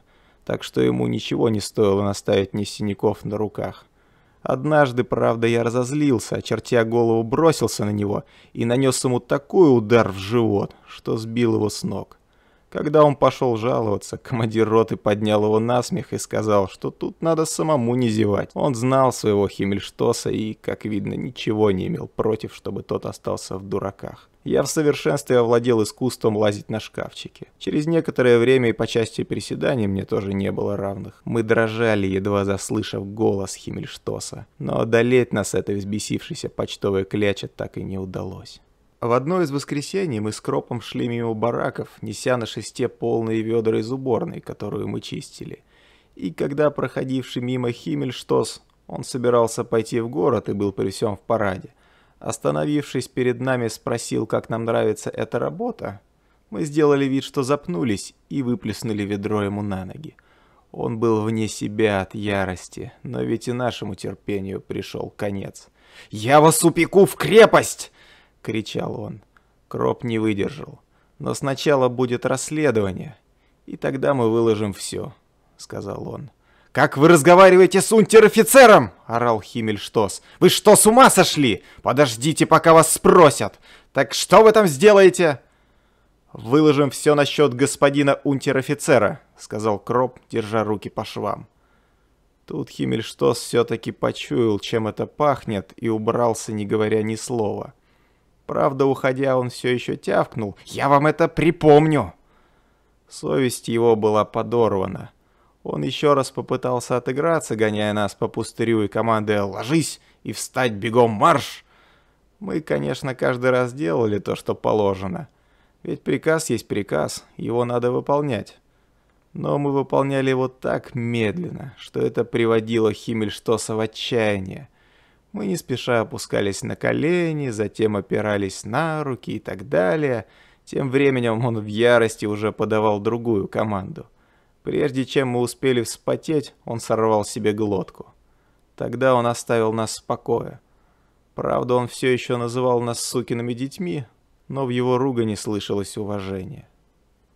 так что ему ничего не стоило наставить ни синяков на руках. Однажды, правда, я разозлился, очертя голову бросился на него и нанес ему такой удар в живот, что сбил его с ног. Когда он пошел жаловаться, командир роты поднял его на смех и сказал, что тут надо самому не зевать. Он знал своего Химмельштоса и, как видно, ничего не имел против, чтобы тот остался в дураках. Я в совершенстве овладел искусством лазить на шкафчике. Через некоторое время и по части приседаний мне тоже не было равных. Мы дрожали, едва заслышав голос Химмельштоса. Но одолеть нас этой взбесившейся почтовой кляча так и не удалось. В одно из воскресений мы с Кропом шли мимо бараков, неся на шесте полные ведра из уборной, которую мы чистили. И когда проходивший мимо Химмельштос, он собирался пойти в город и был при всем в параде, остановившись перед нами, спросил, как нам нравится эта работа, мы сделали вид, что запнулись и выплеснули ведро ему на ноги. Он был вне себя от ярости, но ведь и нашему терпению пришел конец. «Я вас упеку в крепость!» — кричал он. Кроп не выдержал. «Но сначала будет расследование, и тогда мы выложим все», — сказал он. «Как вы разговариваете с унтер-офицером?» — орал Химмельштос. «Вы что, с ума сошли? Подождите, пока вас спросят! Так что вы там сделаете?» «Выложим все насчет господина унтер-офицера», — сказал Кроп, держа руки по швам. Тут Химмельштос все-таки почуял, чем это пахнет, и убрался, не говоря ни слова. Правда, уходя, он все еще тявкнул. «Я вам это припомню!» Совесть его была подорвана. Он еще раз попытался отыграться, гоняя нас по пустырю и командой «Ложись!» и «Встать бегом марш!» Мы, конечно, каждый раз делали то, что положено. Ведь приказ есть приказ, его надо выполнять. Но мы выполняли его так медленно, что это приводило Химмельштоса в отчаяние. Мы не спеша опускались на колени, затем опирались на руки и так далее. Тем временем он в ярости уже подавал другую команду. Прежде чем мы успели вспотеть, он сорвал себе глотку. Тогда он оставил нас в покое. Правда, он все еще называл нас сукиными детьми, но в его ругани слышалось уважение.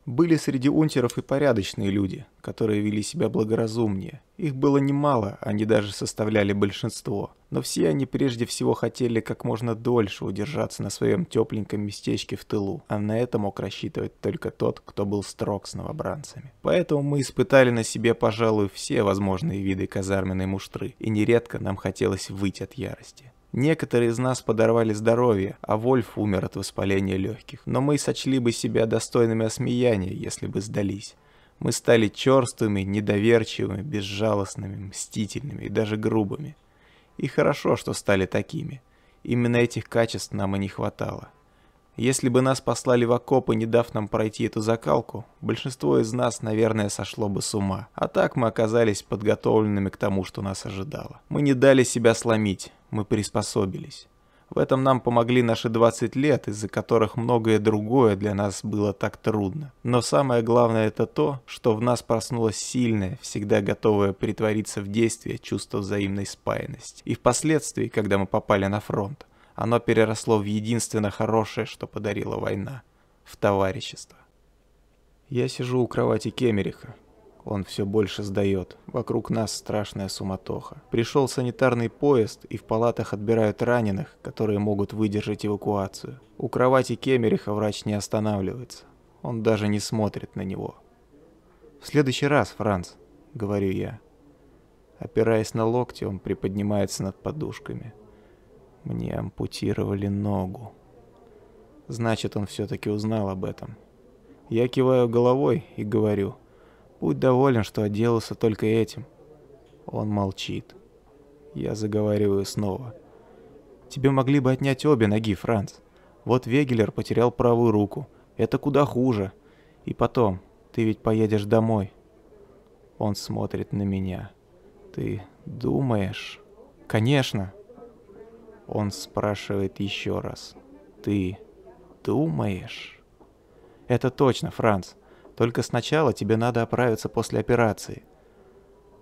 Были среди унтеров и порядочные люди, которые вели себя благоразумнее. Их было немало, они даже составляли большинство. Но все они прежде всего хотели как можно дольше удержаться на своем тепленьком местечке в тылу, а на это мог рассчитывать только тот, кто был строг с новобранцами. Поэтому мы испытали на себе, пожалуй, все возможные виды казарменной муштры, и нередко нам хотелось выйти от ярости. Некоторые из нас подорвали здоровье, а Вольф умер от воспаления легких. Но мы сочли бы себя достойными осмеяния, если бы сдались. Мы стали черствыми, недоверчивыми, безжалостными, мстительными и даже грубыми. И хорошо, что стали такими. Именно этих качеств нам и не хватало. Если бы нас послали в окопы, не дав нам пройти эту закалку, большинство из нас, наверное, сошло бы с ума. А так мы оказались подготовленными к тому, что нас ожидало. Мы не дали себя сломить, мы приспособились. В этом нам помогли наши 20 лет, из-за которых многое другое для нас было так трудно. Но самое главное это то, что в нас проснулось сильное, всегда готовое притвориться в действие чувство взаимной спаянности. И впоследствии, когда мы попали на фронт, оно переросло в единственно хорошее, что подарила война, в товарищество. Я сижу у кровати Кемериха. Он все больше сдает. Вокруг нас страшная суматоха. Пришел санитарный поезд, и в палатах отбирают раненых, которые могут выдержать эвакуацию. У кровати Кемериха врач не останавливается. Он даже не смотрит на него. «В следующий раз, Франц», — говорю я. Опираясь на локти, он приподнимается над подушками — мне ампутировали ногу. Значит, он все-таки узнал об этом. Я киваю головой и говорю. Будь доволен, что отделался только этим. Он молчит. Я заговариваю снова. Тебе могли бы отнять обе ноги, Франц. Вот Вегелер потерял правую руку. Это куда хуже. И потом, ты ведь поедешь домой. Он смотрит на меня. Ты думаешь? Конечно, он спрашивает еще раз. Ты думаешь? Это точно, Франц. Только сначала тебе надо оправиться после операции.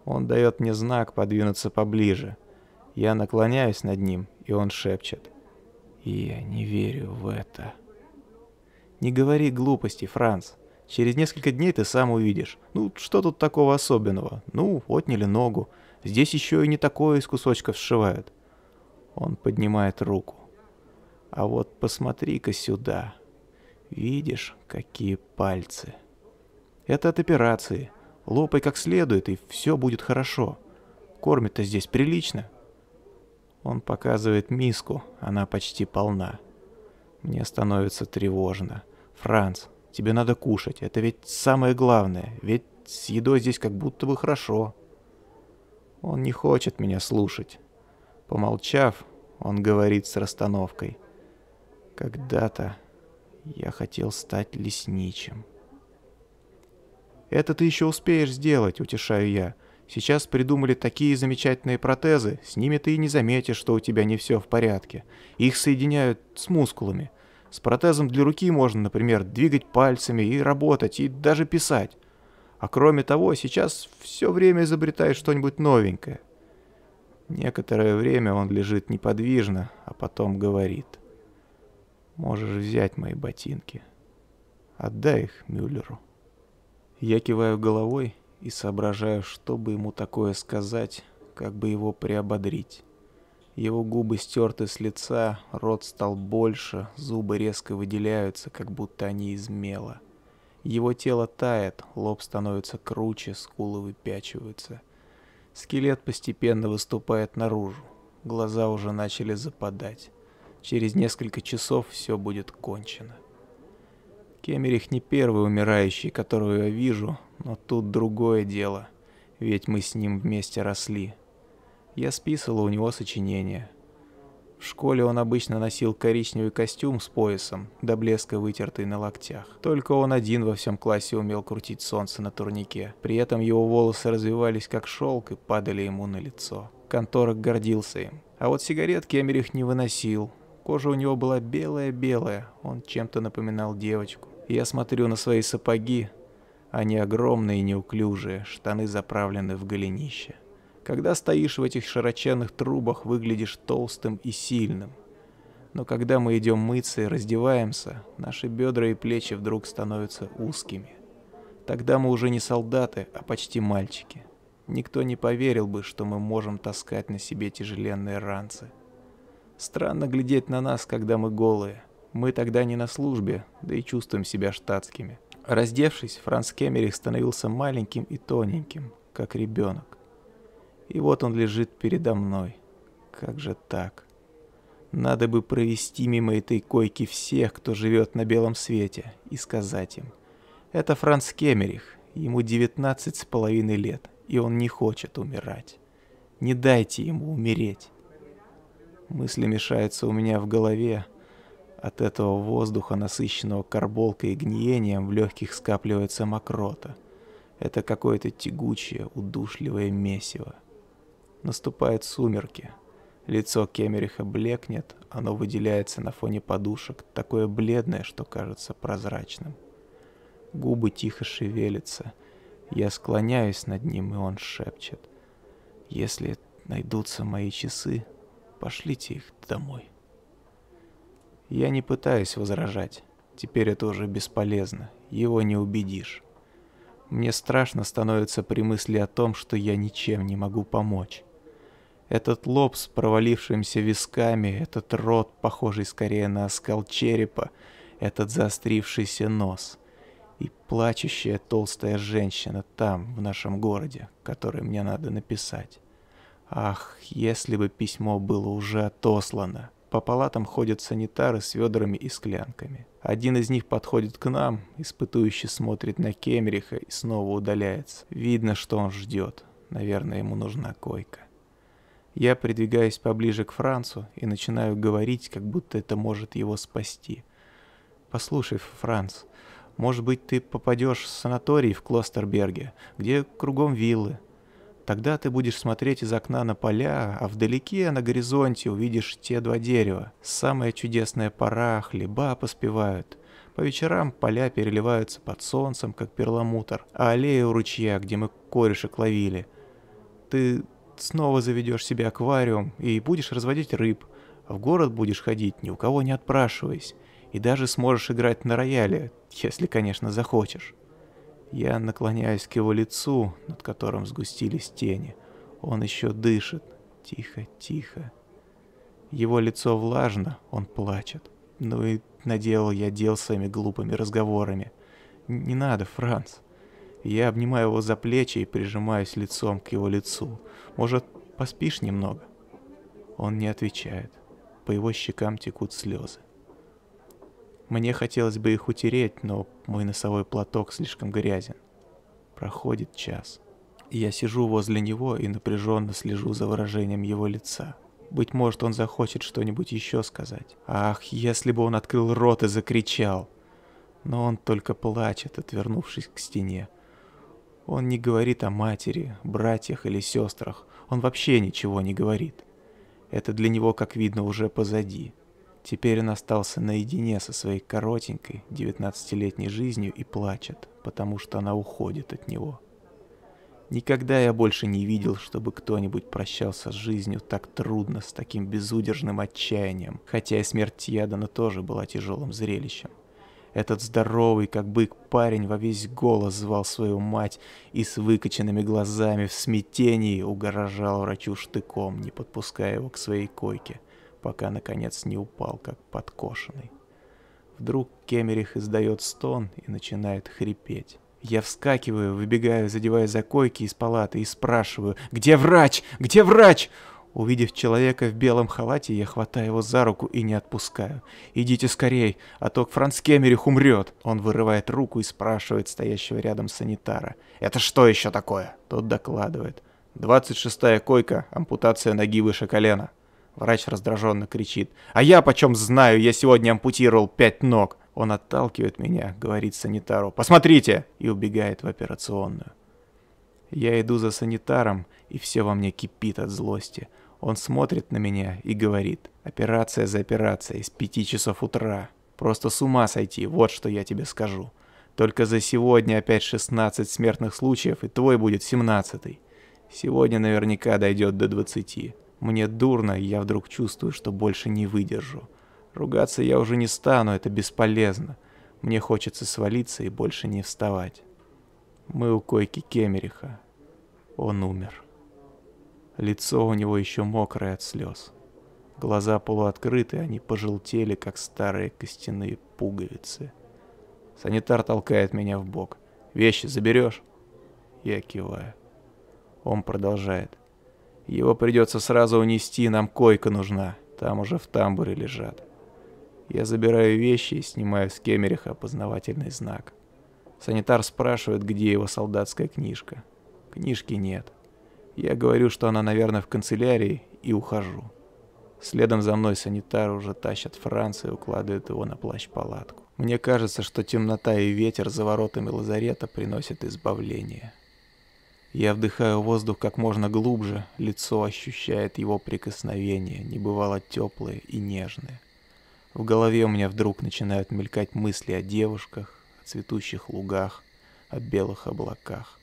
Он дает мне знак подвинуться поближе. Я наклоняюсь над ним, и он шепчет. Я не верю в это. Не говори глупости, Франц. Через несколько дней ты сам увидишь. Ну, что тут такого особенного? Ну, отняли ногу. Здесь еще и не такое из кусочков сшивают. Он поднимает руку. А вот посмотри-ка сюда. Видишь, какие пальцы. Это от операции. Лопай как следует, и все будет хорошо. Кормит-то здесь прилично. Он показывает миску, она почти полна. Мне становится тревожно. Франц, тебе надо кушать, это ведь самое главное, ведь с едой здесь как будто бы хорошо. Он не хочет меня слушать. Помолчав, он говорит с расстановкой. «Когда-то я хотел стать лесничим». «Это ты еще успеешь сделать», — утешаю я. «Сейчас придумали такие замечательные протезы, с ними ты и не заметишь, что у тебя не все в порядке. Их соединяют с мускулами. С протезом для руки можно, например, двигать пальцами и работать, и даже писать. А кроме того, сейчас все время изобретаешь что-нибудь новенькое. Некоторое время он лежит неподвижно, а потом говорит. «Можешь взять мои ботинки. Отдай их Мюллеру». Я киваю головой и соображаю, что бы ему такое сказать, как бы его приободрить. Его губы стерты с лица, рот стал больше, зубы резко выделяются, как будто они из мела. Его тело тает, лоб становится круче, скулы выпячиваются — Скелет постепенно выступает наружу. Глаза уже начали западать. Через несколько часов все будет кончено. Кемерих не первый умирающий, которого я вижу, но тут другое дело, ведь мы с ним вместе росли. Я списывала у него сочинения — в школе он обычно носил коричневый костюм с поясом, до блеска вытертый на локтях. Только он один во всем классе умел крутить солнце на турнике. При этом его волосы развивались как шелк и падали ему на лицо. Конторок гордился им. А вот сигаретки Кемерих не выносил. Кожа у него была белая-белая, он чем-то напоминал девочку. Я смотрю на свои сапоги, они огромные и неуклюжие, штаны заправлены в голенище. Когда стоишь в этих широченных трубах, выглядишь толстым и сильным. Но когда мы идем мыться и раздеваемся, наши бедра и плечи вдруг становятся узкими. Тогда мы уже не солдаты, а почти мальчики. Никто не поверил бы, что мы можем таскать на себе тяжеленные ранцы. Странно глядеть на нас, когда мы голые. Мы тогда не на службе, да и чувствуем себя штатскими. Раздевшись, Франц Кемерих становился маленьким и тоненьким, как ребенок. И вот он лежит передо мной. Как же так? Надо бы провести мимо этой койки всех, кто живет на белом свете, и сказать им. Это Франц Кемерих, ему 19 с половиной лет, и он не хочет умирать. Не дайте ему умереть. Мысли мешаются у меня в голове. От этого воздуха, насыщенного карболкой и гниением, в легких скапливается мокрота. Это какое-то тягучее, удушливое месиво. Наступают сумерки. Лицо Кемериха блекнет, оно выделяется на фоне подушек, такое бледное, что кажется прозрачным. Губы тихо шевелятся. Я склоняюсь над ним, и он шепчет. «Если найдутся мои часы, пошлите их домой». Я не пытаюсь возражать. Теперь это уже бесполезно. Его не убедишь. Мне страшно становится при мысли о том, что я ничем не могу помочь. Этот лоб с провалившимися висками, этот рот, похожий скорее на оскал черепа, этот заострившийся нос. И плачущая толстая женщина там, в нашем городе, которой мне надо написать. Ах, если бы письмо было уже отослано. По палатам ходят санитары с ведрами и склянками. Один из них подходит к нам, испытующий смотрит на Кемериха и снова удаляется. Видно, что он ждет. Наверное, ему нужна койка. Я придвигаюсь поближе к Францу и начинаю говорить, как будто это может его спасти. «Послушай, Франц, может быть, ты попадешь в санаторий в Клостерберге, где кругом виллы. Тогда ты будешь смотреть из окна на поля, а вдалеке на горизонте увидишь те два дерева. Самая чудесная пора, хлеба поспевают. По вечерам поля переливаются под солнцем, как перламутр, а аллея у ручья, где мы корешек ловили. Ты снова заведешь себе аквариум и будешь разводить рыб, в город будешь ходить, ни у кого не отпрашиваясь, и даже сможешь играть на рояле, если, конечно, захочешь. Я наклоняюсь к его лицу, над которым сгустились тени. Он еще дышит. Тихо, тихо. Его лицо влажно, он плачет. Ну и наделал я дел своими глупыми разговорами. Не надо, Франц. Я обнимаю его за плечи и прижимаюсь лицом к его лицу. Может, поспишь немного?» Он не отвечает. По его щекам текут слезы. Мне хотелось бы их утереть, но мой носовой платок слишком грязен. Проходит час. Я сижу возле него и напряженно слежу за выражением его лица. Быть может, он захочет что-нибудь еще сказать. Ах, если бы он открыл рот и закричал! Но он только плачет, отвернувшись к стене. Он не говорит о матери, братьях или сестрах. Он вообще ничего не говорит. Это для него, как видно, уже позади. Теперь он остался наедине со своей коротенькой 19-летней жизнью и плачет, потому что она уходит от него. Никогда я больше не видел, чтобы кто-нибудь прощался с жизнью так трудно, с таким безудержным отчаянием, хотя и смерть Ядана тоже была тяжелым зрелищем. Этот здоровый, как бык, парень во весь голос звал свою мать и с выкоченными глазами в смятении угрожал врачу штыком, не подпуская его к своей койке, пока, наконец, не упал, как подкошенный. Вдруг Кемерих издает стон и начинает хрипеть. Я вскакиваю, выбегаю, задевая за койки из палаты и спрашиваю «Где врач? Где врач?» Увидев человека в белом халате, я хватаю его за руку и не отпускаю. «Идите скорей, а то Франц Кемерих умрет!» Он вырывает руку и спрашивает стоящего рядом санитара. «Это что еще такое?» Тот докладывает. «26-я койка, ампутация ноги выше колена». Врач раздраженно кричит. «А я почем знаю, я сегодня ампутировал пять ног!» Он отталкивает меня, говорит санитару. «Посмотрите!» И убегает в операционную. Я иду за санитаром, и все во мне кипит от злости. Он смотрит на меня и говорит, операция за операцией с 5 часов утра. Просто с ума сойти, вот что я тебе скажу. Только за сегодня опять 16 смертных случаев, и твой будет 17 Сегодня наверняка дойдет до 20. Мне дурно, я вдруг чувствую, что больше не выдержу. Ругаться я уже не стану, это бесполезно. Мне хочется свалиться и больше не вставать. Мы у койки Кемериха. Он умер. Лицо у него еще мокрое от слез. Глаза полуоткрыты, они пожелтели, как старые костяные пуговицы. Санитар толкает меня в бок. «Вещи заберешь?» Я киваю. Он продолжает. «Его придется сразу унести, нам койка нужна. Там уже в тамбуре лежат». Я забираю вещи и снимаю с Кемериха опознавательный знак. Санитар спрашивает, где его солдатская книжка. Книжки нет. Я говорю, что она, наверное, в канцелярии, и ухожу. Следом за мной санитар уже тащат Франца и укладывают его на плащ-палатку. Мне кажется, что темнота и ветер за воротами лазарета приносят избавление. Я вдыхаю воздух как можно глубже, лицо ощущает его прикосновение, небывало теплое и нежное. В голове у меня вдруг начинают мелькать мысли о девушках, о цветущих лугах, о белых облаках.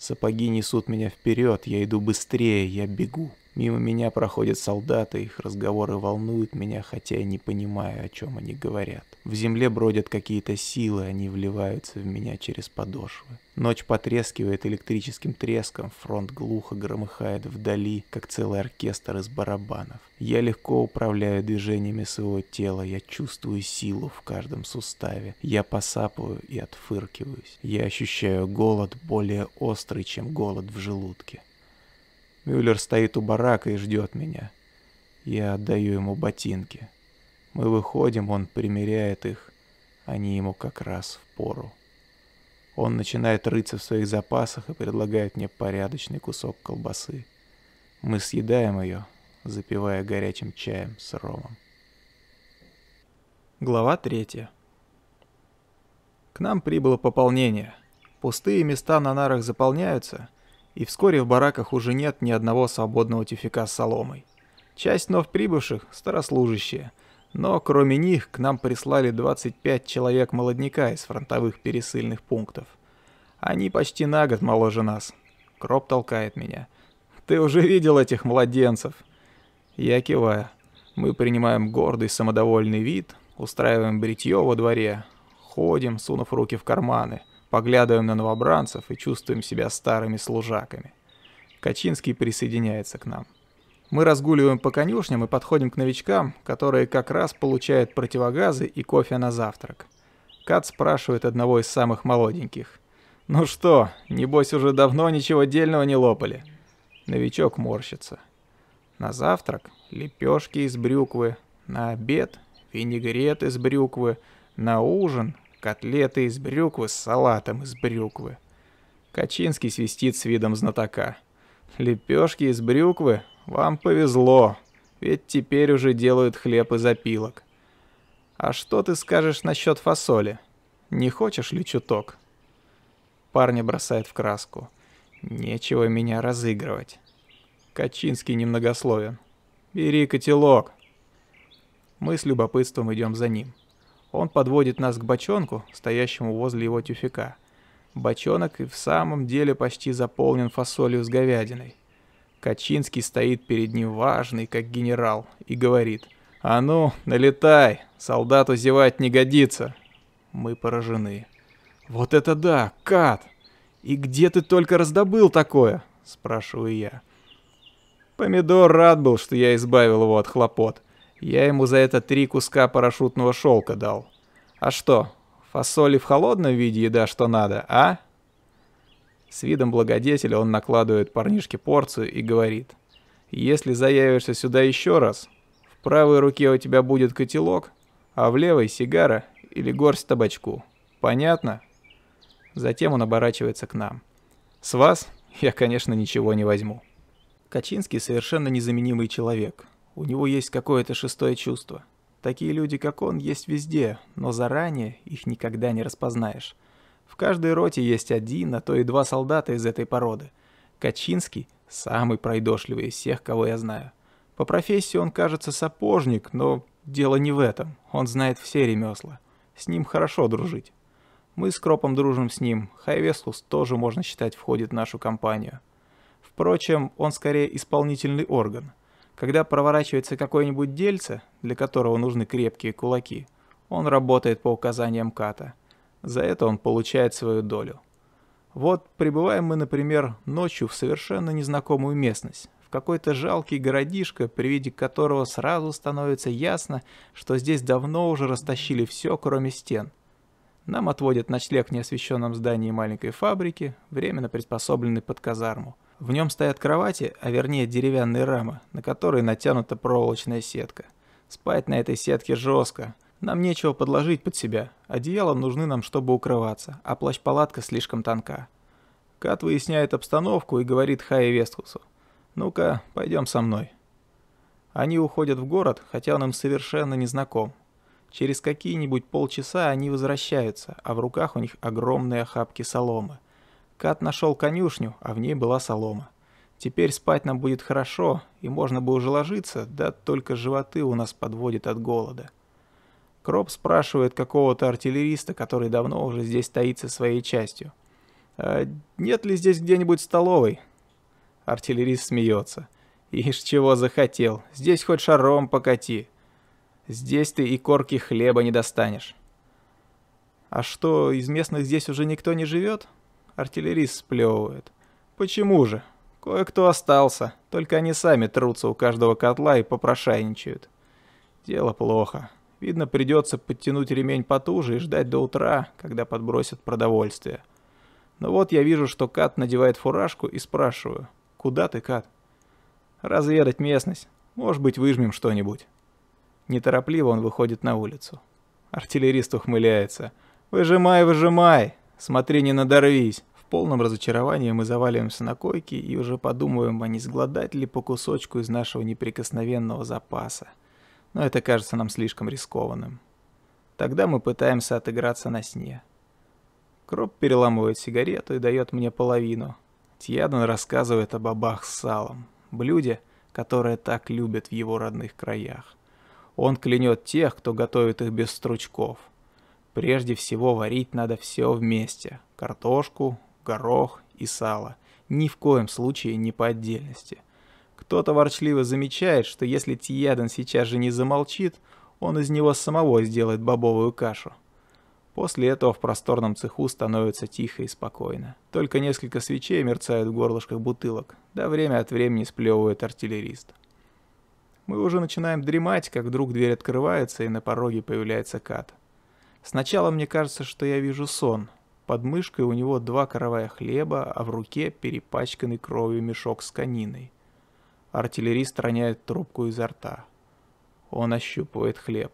Сапоги несут меня вперед, я иду быстрее, я бегу. Мимо меня проходят солдаты, их разговоры волнуют меня, хотя я не понимаю, о чем они говорят. В земле бродят какие-то силы, они вливаются в меня через подошвы. Ночь потрескивает электрическим треском, фронт глухо громыхает вдали, как целый оркестр из барабанов. Я легко управляю движениями своего тела, я чувствую силу в каждом суставе. Я посапываю и отфыркиваюсь. Я ощущаю голод более острый, чем голод в желудке. Мюллер стоит у барака и ждет меня. Я отдаю ему ботинки. Мы выходим, он примеряет их. Они ему как раз в пору. Он начинает рыться в своих запасах и предлагает мне порядочный кусок колбасы. Мы съедаем ее, запивая горячим чаем с ромом. Глава третья. К нам прибыло пополнение. Пустые места на нарах заполняются, и вскоре в бараках уже нет ни одного свободного тюфика с соломой. Часть вновь прибывших – старослужащие, но кроме них к нам прислали 25 человек молодняка из фронтовых пересыльных пунктов. Они почти на год моложе нас. Кроп толкает меня. «Ты уже видел этих младенцев?» Я киваю. Мы принимаем гордый самодовольный вид, устраиваем бритье во дворе, ходим, сунув руки в карманы, поглядываем на новобранцев и чувствуем себя старыми служаками. Качинский присоединяется к нам. — мы разгуливаем по конюшням и подходим к новичкам, которые как раз получают противогазы и кофе на завтрак. Кат спрашивает одного из самых молоденьких. «Ну что, небось уже давно ничего дельного не лопали?» Новичок морщится. На завтрак — лепешки из брюквы, на обед — винегрет из брюквы, на ужин — котлеты из брюквы с салатом из брюквы. Качинский свистит с видом знатока — Лепешки из брюквы? Вам повезло, ведь теперь уже делают хлеб из опилок. А что ты скажешь насчет фасоли? Не хочешь ли чуток? Парня бросает в краску. Нечего меня разыгрывать. Качинский немногословен. Бери котелок. Мы с любопытством идем за ним. Он подводит нас к бочонку, стоящему возле его тюфика — Бочонок и в самом деле почти заполнен фасолью с говядиной. Качинский стоит перед ним важный, как генерал, и говорит «А ну, налетай! Солдату зевать не годится!» Мы поражены. «Вот это да! Кат! И где ты только раздобыл такое?» – спрашиваю я. Помидор рад был, что я избавил его от хлопот. Я ему за это три куска парашютного шелка дал. А что, Фасоли в холодном виде еда что надо, а? С видом благодетеля он накладывает парнишке порцию и говорит. Если заявишься сюда еще раз, в правой руке у тебя будет котелок, а в левой сигара или горсть табачку. Понятно? Затем он оборачивается к нам. С вас я, конечно, ничего не возьму. Качинский совершенно незаменимый человек. У него есть какое-то шестое чувство. Такие люди, как он, есть везде, но заранее их никогда не распознаешь. В каждой роте есть один, а то и два солдата из этой породы. Качинский – самый пройдошливый из всех, кого я знаю. По профессии он, кажется, сапожник, но дело не в этом. Он знает все ремесла. С ним хорошо дружить. Мы с Кропом дружим с ним, Хайвеслус тоже, можно считать, входит в нашу компанию. Впрочем, он скорее исполнительный орган – когда проворачивается какое-нибудь дельце, для которого нужны крепкие кулаки, он работает по указаниям Ката. За это он получает свою долю. Вот прибываем мы, например, ночью в совершенно незнакомую местность, в какой-то жалкий городишко, при виде которого сразу становится ясно, что здесь давно уже растащили все, кроме стен. Нам отводят ночлег в неосвещенном здании маленькой фабрики, временно приспособленной под казарму – в нем стоят кровати, а вернее деревянные рамы, на которые натянута проволочная сетка. Спать на этой сетке жестко. Нам нечего подложить под себя. Одеяла нужны нам, чтобы укрываться, а плащ-палатка слишком тонка. Кат выясняет обстановку и говорит Хае Вестхусу. «Ну-ка, пойдем со мной». Они уходят в город, хотя он им совершенно не знаком. Через какие-нибудь полчаса они возвращаются, а в руках у них огромные охапки соломы – Кат нашел конюшню, а в ней была солома. Теперь спать нам будет хорошо, и можно бы уже ложиться, да только животы у нас подводят от голода. Кроп спрашивает какого-то артиллериста, который давно уже здесь стоит со своей частью. «А нет ли здесь где-нибудь столовой?» Артиллерист смеется. «Ишь, чего захотел. Здесь хоть шаром покати. Здесь ты и корки хлеба не достанешь». «А что, из местных здесь уже никто не живет?» Артиллерист сплевывает. Почему же? Кое-кто остался, только они сами трутся у каждого котла и попрошайничают. Дело плохо. Видно, придется подтянуть ремень потуже и ждать до утра, когда подбросят продовольствие. Но вот я вижу, что Кат надевает фуражку и спрашиваю. «Куда ты, Кат?» «Разведать местность. Может быть, выжмем что-нибудь». Неторопливо он выходит на улицу. Артиллерист ухмыляется. «Выжимай, выжимай! Смотри, не надорвись!» полном разочаровании мы заваливаемся на койке и уже подумываем, а не сгладать ли по кусочку из нашего неприкосновенного запаса. Но это кажется нам слишком рискованным. Тогда мы пытаемся отыграться на сне. Кроп переламывает сигарету и дает мне половину. Тьядан рассказывает о бабах с салом, блюде, которое так любят в его родных краях. Он клянет тех, кто готовит их без стручков. Прежде всего варить надо все вместе. Картошку, горох и сало. Ни в коем случае не по отдельности. Кто-то ворчливо замечает, что если Тиядан сейчас же не замолчит, он из него самого сделает бобовую кашу. После этого в просторном цеху становится тихо и спокойно. Только несколько свечей мерцают в горлышках бутылок, да время от времени сплевывает артиллерист. Мы уже начинаем дремать, как вдруг дверь открывается, и на пороге появляется Кат. Сначала мне кажется, что я вижу сон, под мышкой у него два каравая хлеба, а в руке перепачканный кровью мешок с кониной. Артиллерист роняет трубку изо рта. Он ощупывает хлеб.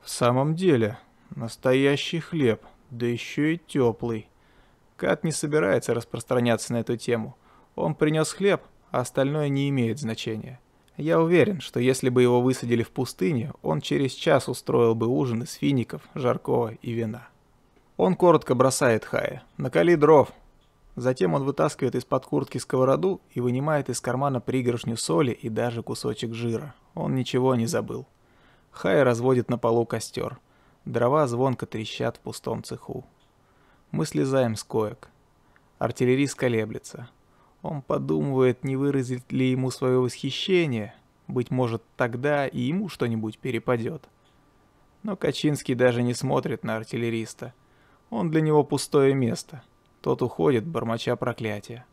В самом деле, настоящий хлеб, да еще и теплый. Кат не собирается распространяться на эту тему. Он принес хлеб, а остальное не имеет значения. Я уверен, что если бы его высадили в пустыне, он через час устроил бы ужин из фиников, жаркого и вина. Он коротко бросает Хая. «Накали дров!» Затем он вытаскивает из-под куртки сковороду и вынимает из кармана пригоршню соли и даже кусочек жира. Он ничего не забыл. Хая разводит на полу костер. Дрова звонко трещат в пустом цеху. Мы слезаем с коек. Артиллерист колеблется. Он подумывает, не выразит ли ему свое восхищение. Быть может, тогда и ему что-нибудь перепадет. Но Качинский даже не смотрит на артиллериста — он для него пустое место. Тот уходит, бормоча проклятия.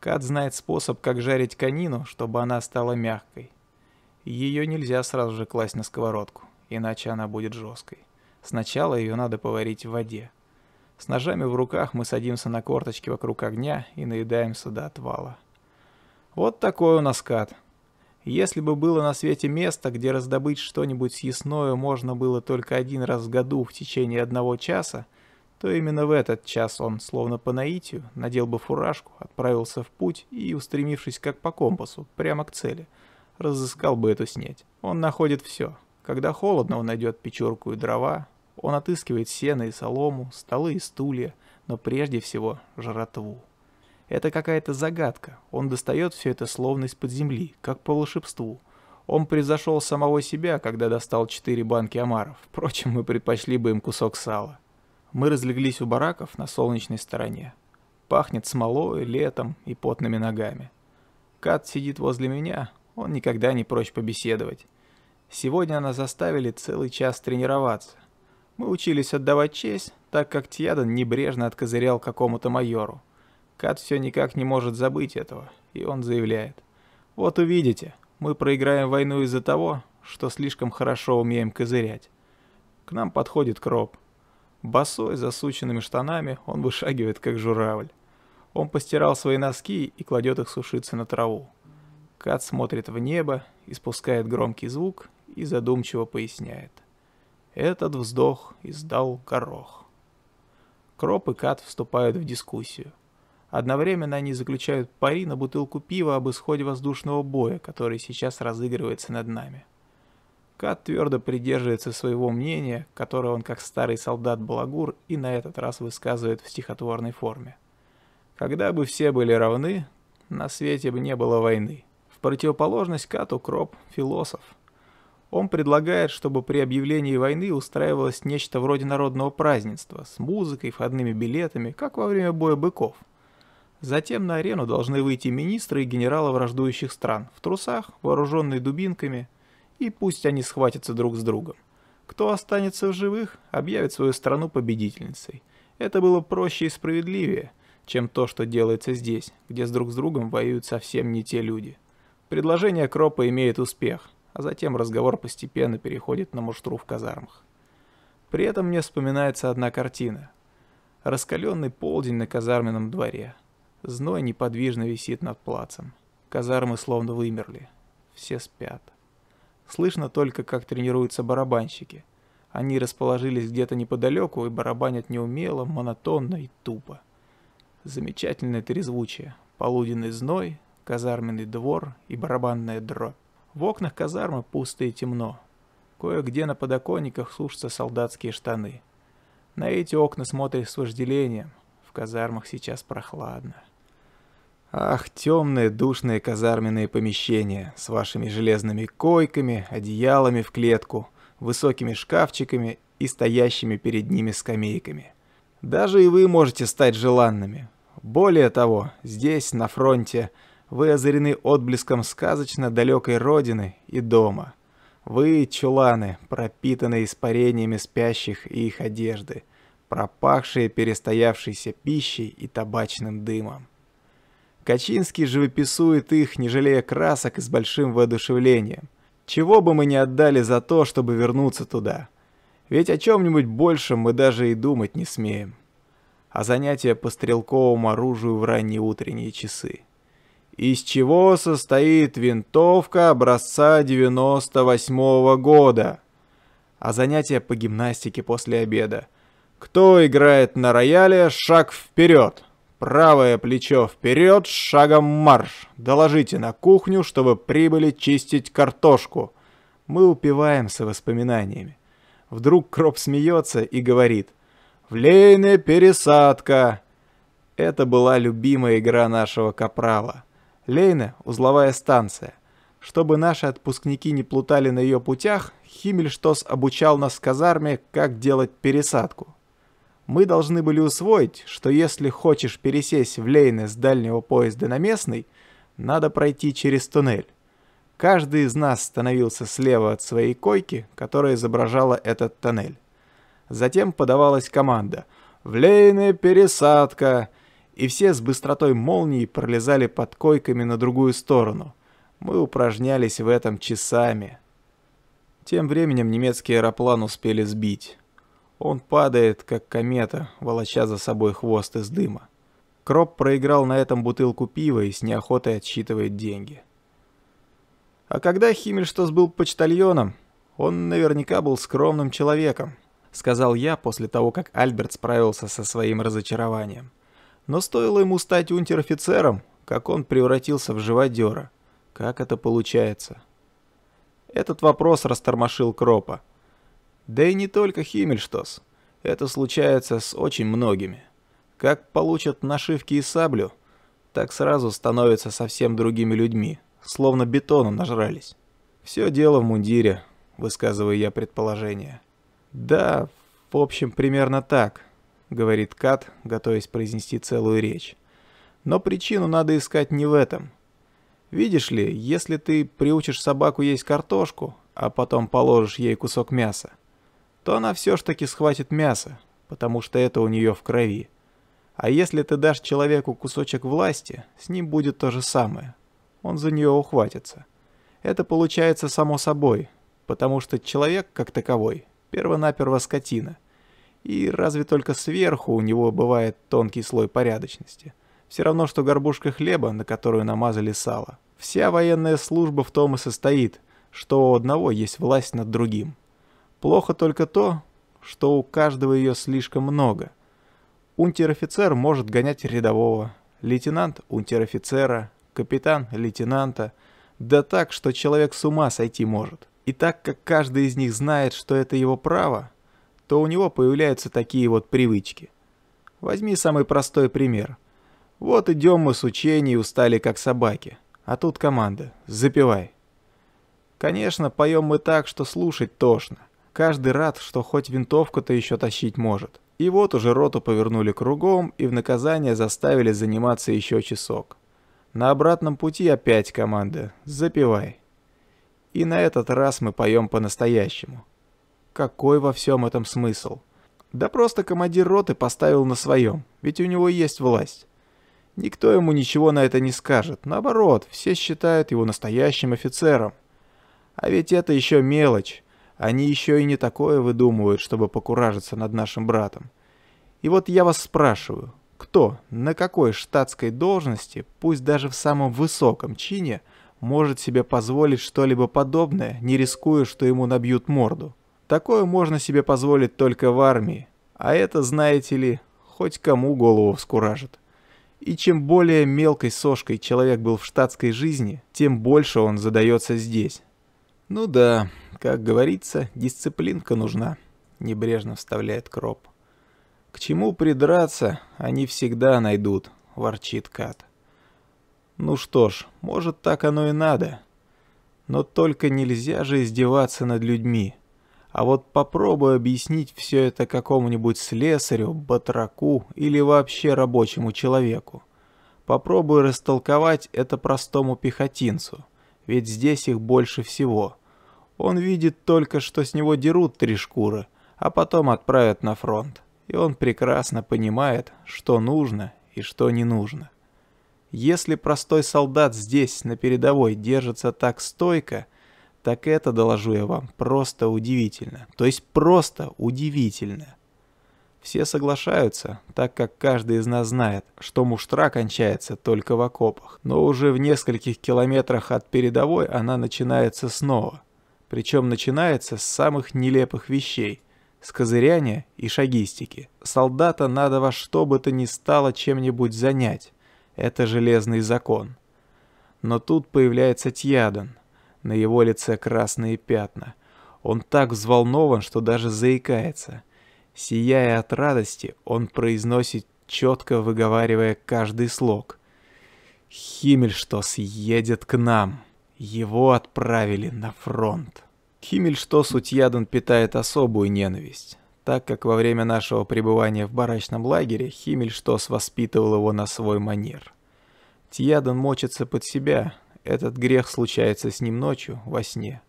Кат знает способ, как жарить конину, чтобы она стала мягкой. Ее нельзя сразу же класть на сковородку, иначе она будет жесткой. Сначала ее надо поварить в воде. С ножами в руках мы садимся на корточки вокруг огня и наедаемся до отвала. Вот такой у нас кат. Если бы было на свете место, где раздобыть что-нибудь съестное можно было только один раз в году в течение одного часа, то именно в этот час он, словно по наитию, надел бы фуражку, отправился в путь и, устремившись как по компасу, прямо к цели, разыскал бы эту снеть. Он находит все. Когда холодно, он найдет печерку и дрова, он отыскивает сено и солому, столы и стулья, но прежде всего жратву. Это какая-то загадка, он достает все это словно из-под земли, как по волшебству. Он превзошел самого себя, когда достал четыре банки омаров, впрочем, мы предпочли бы им кусок сала. Мы разлеглись у бараков на солнечной стороне. Пахнет смолой, летом и потными ногами. Кат сидит возле меня, он никогда не прочь побеседовать. Сегодня нас заставили целый час тренироваться. Мы учились отдавать честь, так как Тьядан небрежно откозырял какому-то майору. Кат все никак не может забыть этого, и он заявляет. «Вот увидите, мы проиграем войну из-за того, что слишком хорошо умеем козырять». К нам подходит Кроп. Босой, засученными штанами, он вышагивает, как журавль. Он постирал свои носки и кладет их сушиться на траву. Кат смотрит в небо, испускает громкий звук и задумчиво поясняет. Этот вздох издал горох. Кроп и Кат вступают в дискуссию. Одновременно они заключают пари на бутылку пива об исходе воздушного боя, который сейчас разыгрывается над нами. Кат твердо придерживается своего мнения, которое он как старый солдат Балагур и на этот раз высказывает в стихотворной форме. «Когда бы все были равны, на свете бы не было войны». В противоположность Кату Кроп – философ. Он предлагает, чтобы при объявлении войны устраивалось нечто вроде народного празднества с музыкой, входными билетами, как во время боя быков. Затем на арену должны выйти министры и генералы враждующих стран в трусах, вооруженные дубинками – и пусть они схватятся друг с другом. Кто останется в живых, объявит свою страну победительницей. Это было проще и справедливее, чем то, что делается здесь, где с друг с другом воюют совсем не те люди. Предложение Кропа имеет успех, а затем разговор постепенно переходит на муштру в казармах. При этом мне вспоминается одна картина. Раскаленный полдень на казарменном дворе. Зной неподвижно висит над плацем. Казармы словно вымерли. Все спят. Слышно только, как тренируются барабанщики. Они расположились где-то неподалеку и барабанят неумело, монотонно и тупо. Замечательное трезвучие. Полуденный зной, казарменный двор и барабанная дробь. В окнах казармы пусто и темно. Кое-где на подоконниках сушатся солдатские штаны. На эти окна смотришь с вожделением. В казармах сейчас прохладно. Ах, темные, душные казарменные помещения с вашими железными койками, одеялами в клетку, высокими шкафчиками и стоящими перед ними скамейками. Даже и вы можете стать желанными. Более того, здесь, на фронте, вы озарены отблеском сказочно далекой родины и дома. Вы — чуланы, пропитанные испарениями спящих и их одежды, пропахшие перестоявшейся пищей и табачным дымом. Качинский живописует их, не жалея красок и с большим воодушевлением. Чего бы мы ни отдали за то, чтобы вернуться туда. Ведь о чем-нибудь большем мы даже и думать не смеем. А занятия по стрелковому оружию в ранние утренние часы. Из чего состоит винтовка образца 98 -го года? А занятия по гимнастике после обеда. Кто играет на рояле, шаг вперед! Правое плечо вперед, шагом марш. Доложите на кухню, чтобы прибыли чистить картошку. Мы упиваемся воспоминаниями. Вдруг Кроп смеется и говорит. «В пересадка!» Это была любимая игра нашего Капрала. Лейна – узловая станция. Чтобы наши отпускники не плутали на ее путях, Химмельштос обучал нас в казарме, как делать пересадку мы должны были усвоить, что если хочешь пересесть в Лейне с дальнего поезда на местный, надо пройти через туннель. Каждый из нас становился слева от своей койки, которая изображала этот тоннель. Затем подавалась команда «В Лейне пересадка!» и все с быстротой молнии пролезали под койками на другую сторону. Мы упражнялись в этом часами. Тем временем немецкий аэроплан успели сбить. Он падает, как комета, волоча за собой хвост из дыма. Кроп проиграл на этом бутылку пива и с неохотой отсчитывает деньги. А когда Химмельштос был почтальоном, он наверняка был скромным человеком, сказал я после того, как Альберт справился со своим разочарованием. Но стоило ему стать унтер-офицером, как он превратился в живодера. Как это получается? Этот вопрос растормошил Кропа. Да и не только Химмельштос. Это случается с очень многими. Как получат нашивки и саблю, так сразу становятся совсем другими людьми, словно бетоном нажрались. Все дело в мундире, высказываю я предположение. Да, в общем, примерно так, говорит Кат, готовясь произнести целую речь. Но причину надо искать не в этом. Видишь ли, если ты приучишь собаку есть картошку, а потом положишь ей кусок мяса, то она все ж таки схватит мясо, потому что это у нее в крови. А если ты дашь человеку кусочек власти, с ним будет то же самое. Он за нее ухватится. Это получается само собой, потому что человек, как таковой, первонаперво скотина. И разве только сверху у него бывает тонкий слой порядочности. Все равно, что горбушка хлеба, на которую намазали сало. Вся военная служба в том и состоит, что у одного есть власть над другим. Плохо только то, что у каждого ее слишком много. Унтер-офицер может гонять рядового, лейтенант унтер-офицера, капитан лейтенанта, да так, что человек с ума сойти может. И так как каждый из них знает, что это его право, то у него появляются такие вот привычки. Возьми самый простой пример. Вот идем мы с учений, устали как собаки. А тут команда. Запивай. Конечно, поем мы так, что слушать тошно. Каждый рад, что хоть винтовку-то еще тащить может. И вот уже роту повернули кругом и в наказание заставили заниматься еще часок. На обратном пути опять команда «Запивай». И на этот раз мы поем по-настоящему. Какой во всем этом смысл? Да просто командир роты поставил на своем, ведь у него есть власть. Никто ему ничего на это не скажет, наоборот, все считают его настоящим офицером. А ведь это еще мелочь. Они еще и не такое выдумывают, чтобы покуражиться над нашим братом. И вот я вас спрашиваю, кто, на какой штатской должности, пусть даже в самом высоком чине, может себе позволить что-либо подобное, не рискуя, что ему набьют морду? Такое можно себе позволить только в армии, а это, знаете ли, хоть кому голову вскуражит. И чем более мелкой сошкой человек был в штатской жизни, тем больше он задается здесь, «Ну да, как говорится, дисциплинка нужна», — небрежно вставляет Кроп. «К чему придраться, они всегда найдут», — ворчит Кат. «Ну что ж, может, так оно и надо. Но только нельзя же издеваться над людьми. А вот попробуй объяснить все это какому-нибудь слесарю, батраку или вообще рабочему человеку. Попробуй растолковать это простому пехотинцу» ведь здесь их больше всего. Он видит только, что с него дерут три шкуры, а потом отправят на фронт, и он прекрасно понимает, что нужно и что не нужно. Если простой солдат здесь, на передовой, держится так стойко, так это, доложу я вам, просто удивительно. То есть просто удивительно. Все соглашаются, так как каждый из нас знает, что муштра кончается только в окопах. Но уже в нескольких километрах от передовой она начинается снова. Причем начинается с самых нелепых вещей, с козыряния и шагистики. Солдата надо во что бы то ни стало чем-нибудь занять. Это железный закон. Но тут появляется Тьядан. На его лице красные пятна. Он так взволнован, что даже заикается – Сияя от радости, он произносит, четко выговаривая каждый слог. «Химмельштос едет к нам. Его отправили на фронт». Химмельштосу Тьядан питает особую ненависть, так как во время нашего пребывания в барачном лагере Химмельштос воспитывал его на свой манер. Тьядан мочится под себя, этот грех случается с ним ночью, во сне.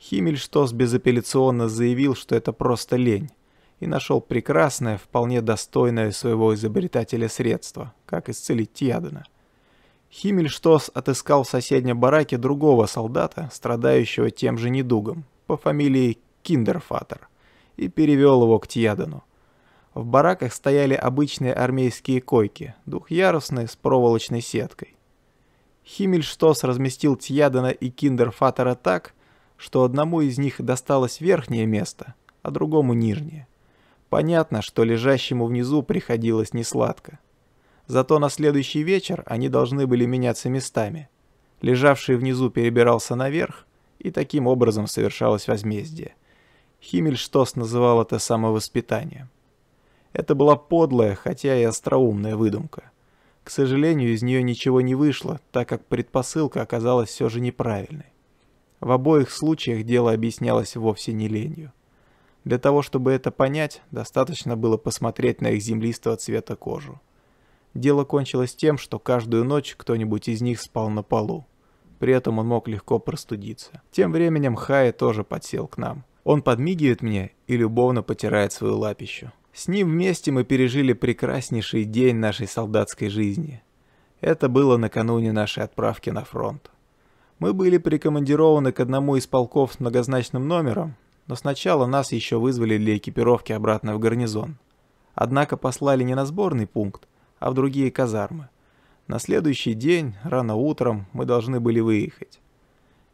Химмельштос безапелляционно заявил, что это просто лень и нашел прекрасное, вполне достойное своего изобретателя средство, как исцелить Тьядена. Химмельштос отыскал в соседнем бараке другого солдата, страдающего тем же недугом, по фамилии Киндерфатер, и перевел его к Тьядену. В бараках стояли обычные армейские койки, двухъярусные с проволочной сеткой. Химмельштос разместил Тьядена и Киндерфатера так, что одному из них досталось верхнее место, а другому нижнее. Понятно, что лежащему внизу приходилось несладко. Зато на следующий вечер они должны были меняться местами. Лежавший внизу перебирался наверх, и таким образом совершалось возмездие. Химмельштос называл это самовоспитанием. Это была подлая, хотя и остроумная выдумка. К сожалению, из нее ничего не вышло, так как предпосылка оказалась все же неправильной. В обоих случаях дело объяснялось вовсе не ленью. Для того, чтобы это понять, достаточно было посмотреть на их землистого цвета кожу. Дело кончилось тем, что каждую ночь кто-нибудь из них спал на полу. При этом он мог легко простудиться. Тем временем Хай тоже подсел к нам. Он подмигивает мне и любовно потирает свою лапищу. С ним вместе мы пережили прекраснейший день нашей солдатской жизни. Это было накануне нашей отправки на фронт. Мы были прикомандированы к одному из полков с многозначным номером, но сначала нас еще вызвали для экипировки обратно в гарнизон. Однако послали не на сборный пункт, а в другие казармы. На следующий день, рано утром, мы должны были выехать.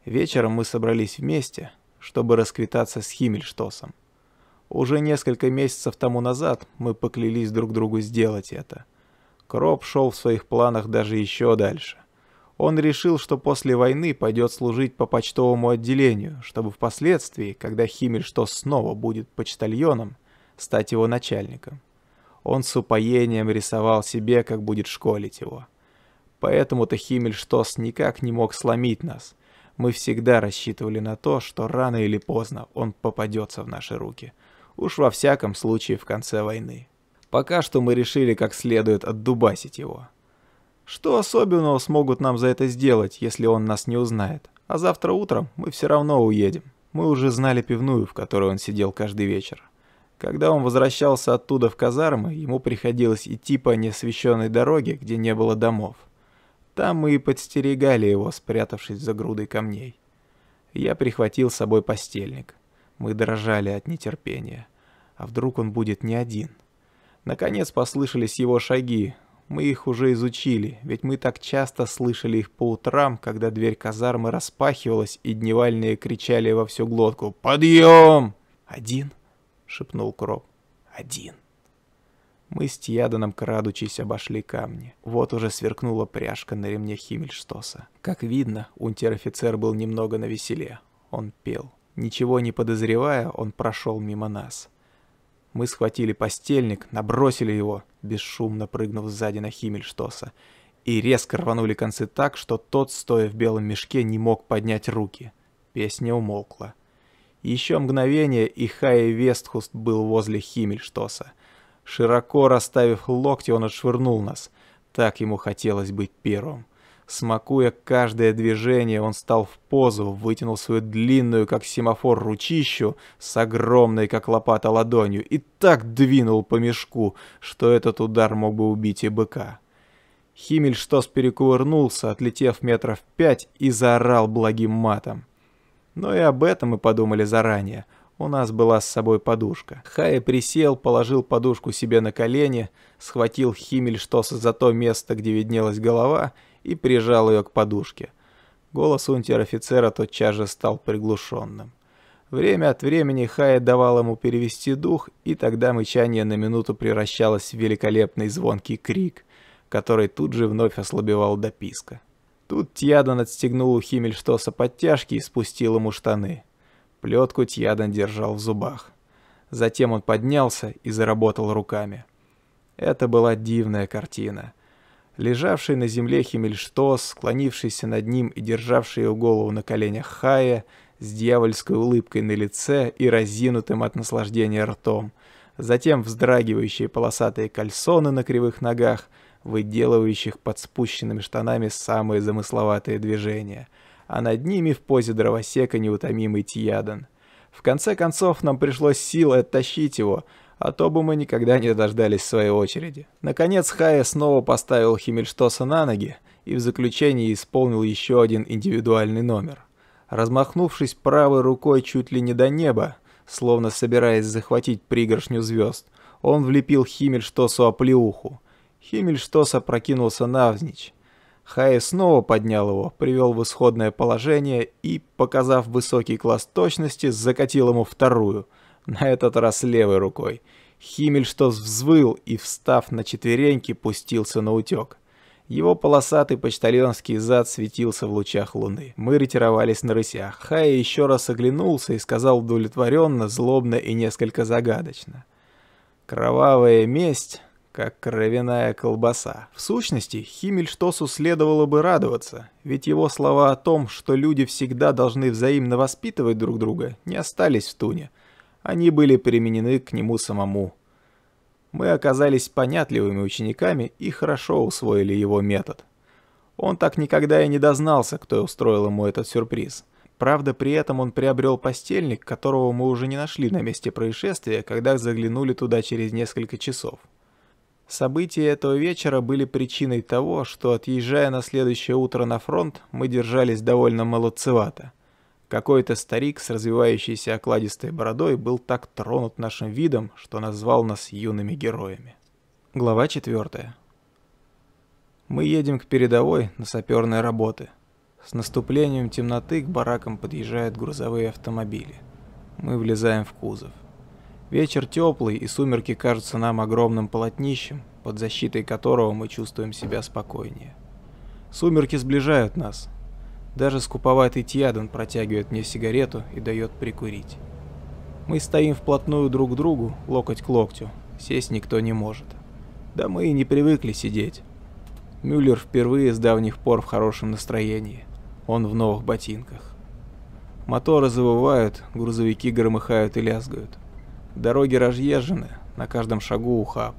Вечером мы собрались вместе, чтобы расквитаться с Химмельштосом. Уже несколько месяцев тому назад мы поклялись друг другу сделать это. Кроп шел в своих планах даже еще дальше он решил, что после войны пойдет служить по почтовому отделению, чтобы впоследствии, когда Химмельштос снова будет почтальоном, стать его начальником. Он с упоением рисовал себе, как будет школить его. Поэтому-то Химмельштос никак не мог сломить нас. Мы всегда рассчитывали на то, что рано или поздно он попадется в наши руки. Уж во всяком случае в конце войны. Пока что мы решили как следует отдубасить его. Что особенного смогут нам за это сделать, если он нас не узнает? А завтра утром мы все равно уедем. Мы уже знали пивную, в которой он сидел каждый вечер. Когда он возвращался оттуда в казармы, ему приходилось идти по неосвещенной дороге, где не было домов. Там мы и подстерегали его, спрятавшись за грудой камней. Я прихватил с собой постельник. Мы дрожали от нетерпения. А вдруг он будет не один? Наконец послышались его шаги мы их уже изучили, ведь мы так часто слышали их по утрам, когда дверь казармы распахивалась и дневальные кричали во всю глотку «Подъем!» «Один?» — шепнул Кроп. «Один». Мы с Тьяданом, крадучись, обошли камни. Вот уже сверкнула пряжка на ремне Химмельштоса. Как видно, унтер-офицер был немного навеселе. Он пел. Ничего не подозревая, он прошел мимо нас. Мы схватили постельник, набросили его, бесшумно прыгнув сзади на Химмельштоса, и резко рванули концы так, что тот, стоя в белом мешке, не мог поднять руки. Песня умолкла. Еще мгновение, и Хай Вестхуст был возле Химмельштоса. Широко расставив локти, он отшвырнул нас. Так ему хотелось быть первым. Смакуя каждое движение, он стал в позу, вытянул свою длинную, как семафор, ручищу с огромной, как лопата, ладонью и так двинул по мешку, что этот удар мог бы убить и быка. Химмельштос перекувырнулся, отлетев метров пять, и заорал благим матом. Но и об этом мы подумали заранее. У нас была с собой подушка. Хая присел, положил подушку себе на колени, схватил Химмельштоса за то место, где виднелась голова — и прижал ее к подушке. Голос унтер-офицера тотчас же стал приглушенным. Время от времени Хая давал ему перевести дух, и тогда мычание на минуту превращалось в великолепный звонкий крик, который тут же вновь ослабевал до писка. Тут Тьядан отстегнул у Химмельштоса подтяжки и спустил ему штаны. Плетку Тьядан держал в зубах. Затем он поднялся и заработал руками. Это была дивная картина. Лежавший на земле Химельштос, склонившийся над ним и державший его голову на коленях Хая, с дьявольской улыбкой на лице и разинутым от наслаждения ртом, затем вздрагивающие полосатые кальсоны на кривых ногах, выделывающих под спущенными штанами самые замысловатые движения, а над ними в позе дровосека неутомимый Тиядан. В конце концов, нам пришлось силой оттащить его — а то бы мы никогда не дождались своей очереди. Наконец Хая снова поставил Химмельштоса на ноги и в заключении исполнил еще один индивидуальный номер. Размахнувшись правой рукой чуть ли не до неба, словно собираясь захватить пригоршню звезд, он влепил Химмельштосу оплеуху. Химмельштос опрокинулся навзничь. Хай снова поднял его, привел в исходное положение и, показав высокий класс точности, закатил ему вторую — на этот раз левой рукой. Химель что взвыл и, встав на четвереньки, пустился на утек. Его полосатый почтальонский зад светился в лучах луны. Мы ретировались на рысях. Хая еще раз оглянулся и сказал удовлетворенно, злобно и несколько загадочно. «Кровавая месть, как кровяная колбаса». В сущности, Химмельштосу следовало бы радоваться, ведь его слова о том, что люди всегда должны взаимно воспитывать друг друга, не остались в туне они были применены к нему самому. Мы оказались понятливыми учениками и хорошо усвоили его метод. Он так никогда и не дознался, кто устроил ему этот сюрприз. Правда, при этом он приобрел постельник, которого мы уже не нашли на месте происшествия, когда заглянули туда через несколько часов. События этого вечера были причиной того, что, отъезжая на следующее утро на фронт, мы держались довольно молодцевато. Какой-то старик с развивающейся окладистой бородой был так тронут нашим видом, что назвал нас юными героями. Глава 4. Мы едем к передовой на саперные работы. С наступлением темноты к баракам подъезжают грузовые автомобили. Мы влезаем в кузов. Вечер теплый, и сумерки кажутся нам огромным полотнищем, под защитой которого мы чувствуем себя спокойнее. Сумерки сближают нас, даже скуповатый Тьядан протягивает мне сигарету и дает прикурить. Мы стоим вплотную друг к другу, локоть к локтю. Сесть никто не может. Да мы и не привыкли сидеть. Мюллер впервые с давних пор в хорошем настроении. Он в новых ботинках. Моторы завывают, грузовики громыхают и лязгают. Дороги разъезжены, на каждом шагу ухаб.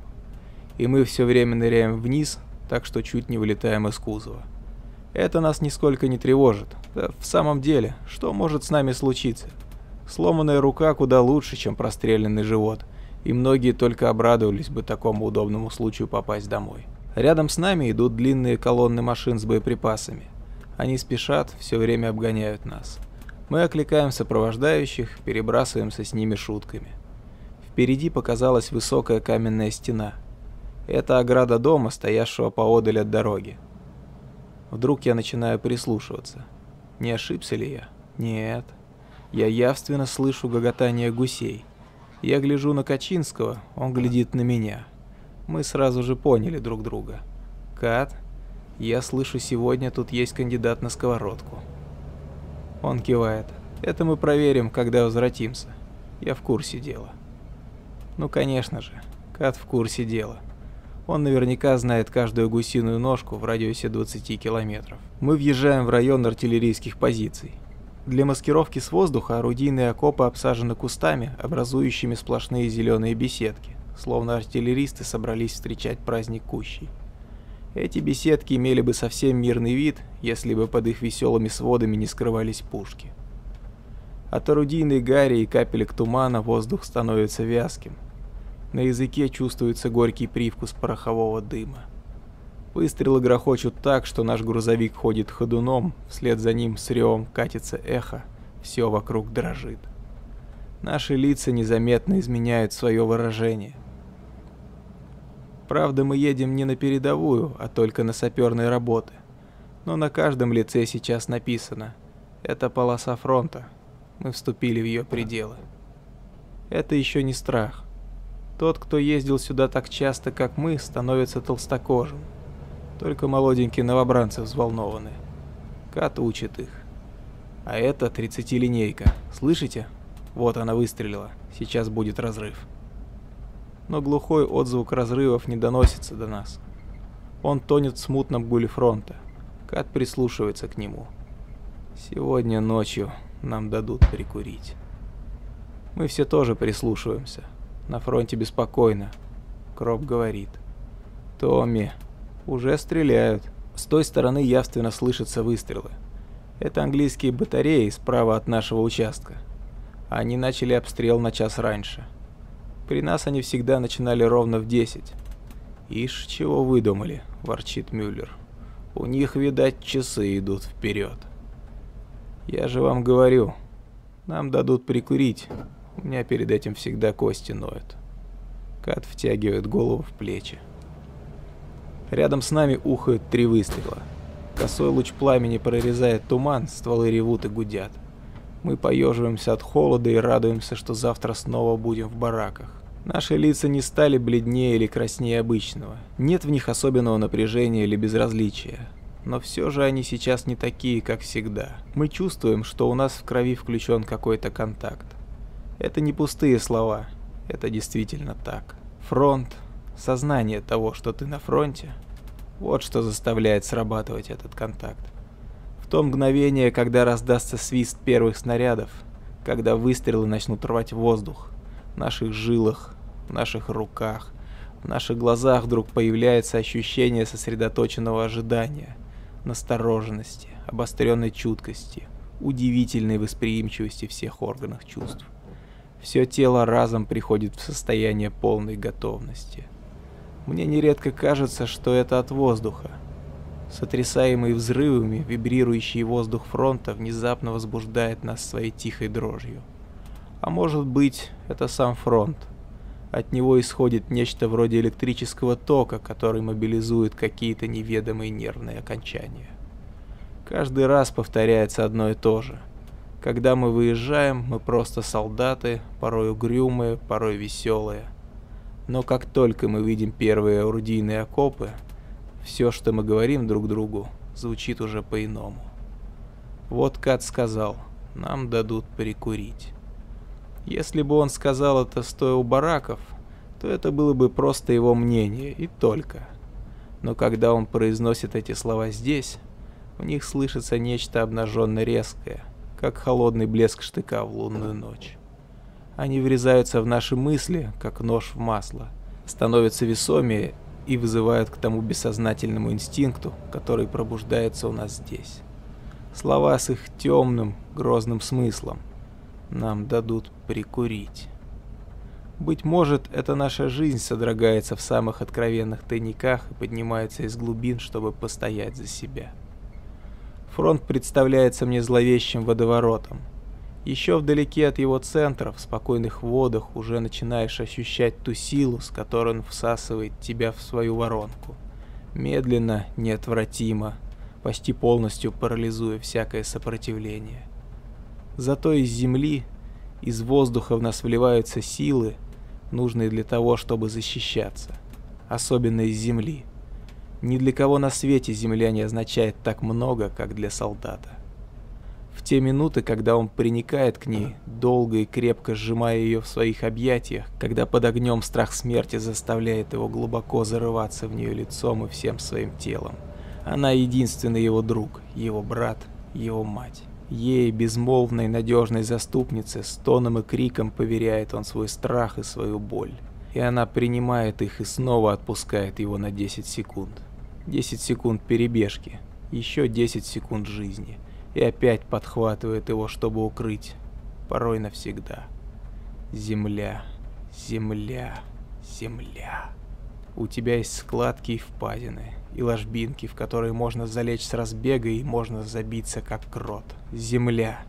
И мы все время ныряем вниз, так что чуть не вылетаем из кузова. Это нас нисколько не тревожит. Да в самом деле, что может с нами случиться? Сломанная рука куда лучше, чем простреленный живот, и многие только обрадовались бы такому удобному случаю попасть домой. Рядом с нами идут длинные колонны машин с боеприпасами. Они спешат, все время обгоняют нас. Мы окликаем сопровождающих, перебрасываемся с ними шутками. Впереди показалась высокая каменная стена. Это ограда дома, стоящего поодаль от дороги. Вдруг я начинаю прислушиваться. Не ошибся ли я? Нет. Я явственно слышу гоготание гусей. Я гляжу на Качинского, он глядит на меня. Мы сразу же поняли друг друга. Кат, я слышу, сегодня тут есть кандидат на сковородку. Он кивает. Это мы проверим, когда возвратимся. Я в курсе дела. Ну, конечно же, Кат в курсе дела. Он наверняка знает каждую гусиную ножку в радиусе 20 километров. Мы въезжаем в район артиллерийских позиций. Для маскировки с воздуха орудийные окопы обсажены кустами, образующими сплошные зеленые беседки, словно артиллеристы собрались встречать праздник кущей. Эти беседки имели бы совсем мирный вид, если бы под их веселыми сводами не скрывались пушки. От орудийной гари и капелек тумана воздух становится вязким – на языке чувствуется горький привкус порохового дыма. Выстрелы грохочут так, что наш грузовик ходит ходуном, вслед за ним с ревом катится эхо, все вокруг дрожит. Наши лица незаметно изменяют свое выражение. Правда, мы едем не на передовую, а только на саперные работы. Но на каждом лице сейчас написано «Это полоса фронта, мы вступили в ее пределы». Это еще не страх. Тот, кто ездил сюда так часто, как мы, становится толстокожим. Только молоденькие новобранцы взволнованы. Кат учит их. А это 30-линейка. Слышите? Вот она выстрелила. Сейчас будет разрыв. Но глухой отзвук разрывов не доносится до нас. Он тонет в смутном гуле фронта. Кат прислушивается к нему. Сегодня ночью нам дадут прикурить. Мы все тоже прислушиваемся. На фронте беспокойно. Кроп говорит. «Томми, уже стреляют. С той стороны явственно слышатся выстрелы. Это английские батареи справа от нашего участка. Они начали обстрел на час раньше. При нас они всегда начинали ровно в 10. «Ишь, чего выдумали», – ворчит Мюллер. «У них, видать, часы идут вперед». «Я же вам говорю, нам дадут прикурить». У меня перед этим всегда кости ноют. Кат втягивает голову в плечи. Рядом с нами ухают три выстрела. Косой луч пламени прорезает туман, стволы ревут и гудят. Мы поеживаемся от холода и радуемся, что завтра снова будем в бараках. Наши лица не стали бледнее или краснее обычного. Нет в них особенного напряжения или безразличия. Но все же они сейчас не такие, как всегда. Мы чувствуем, что у нас в крови включен какой-то контакт. Это не пустые слова, это действительно так. Фронт, сознание того, что ты на фронте, вот что заставляет срабатывать этот контакт. В то мгновение, когда раздастся свист первых снарядов, когда выстрелы начнут рвать воздух, в наших жилах, в наших руках, в наших глазах вдруг появляется ощущение сосредоточенного ожидания, настороженности, обостренной чуткости, удивительной восприимчивости всех органов чувств все тело разом приходит в состояние полной готовности. Мне нередко кажется, что это от воздуха. Сотрясаемый взрывами, вибрирующий воздух фронта внезапно возбуждает нас своей тихой дрожью. А может быть, это сам фронт. От него исходит нечто вроде электрического тока, который мобилизует какие-то неведомые нервные окончания. Каждый раз повторяется одно и то же – когда мы выезжаем, мы просто солдаты, порой угрюмые, порой веселые. Но как только мы видим первые орудийные окопы, все, что мы говорим друг другу, звучит уже по-иному. Вот Кат сказал, нам дадут прикурить. Если бы он сказал это стоя у бараков, то это было бы просто его мнение и только. Но когда он произносит эти слова здесь, в них слышится нечто обнаженно резкое, как холодный блеск штыка в лунную ночь. Они врезаются в наши мысли, как нож в масло, становятся весомее и вызывают к тому бессознательному инстинкту, который пробуждается у нас здесь. Слова с их темным, грозным смыслом нам дадут прикурить. Быть может, эта наша жизнь содрогается в самых откровенных тайниках и поднимается из глубин, чтобы постоять за себя. Фронт представляется мне зловещим водоворотом. Еще вдалеке от его центра, в спокойных водах, уже начинаешь ощущать ту силу, с которой он всасывает тебя в свою воронку. Медленно, неотвратимо, почти полностью парализуя всякое сопротивление. Зато из земли, из воздуха в нас вливаются силы, нужные для того, чтобы защищаться. Особенно из земли. Ни для кого на свете земля не означает так много, как для солдата. В те минуты, когда он приникает к ней, долго и крепко сжимая ее в своих объятиях, когда под огнем страх смерти заставляет его глубоко зарываться в нее лицом и всем своим телом. Она единственный его друг, его брат, его мать. Ей, безмолвной надежной заступнице, с тоном и криком поверяет он свой страх и свою боль. И она принимает их и снова отпускает его на 10 секунд. 10 секунд перебежки, еще 10 секунд жизни, и опять подхватывает его, чтобы укрыть, порой навсегда. Земля, земля, земля. У тебя есть складки и впадины, и ложбинки, в которые можно залечь с разбега и можно забиться как крот. Земля,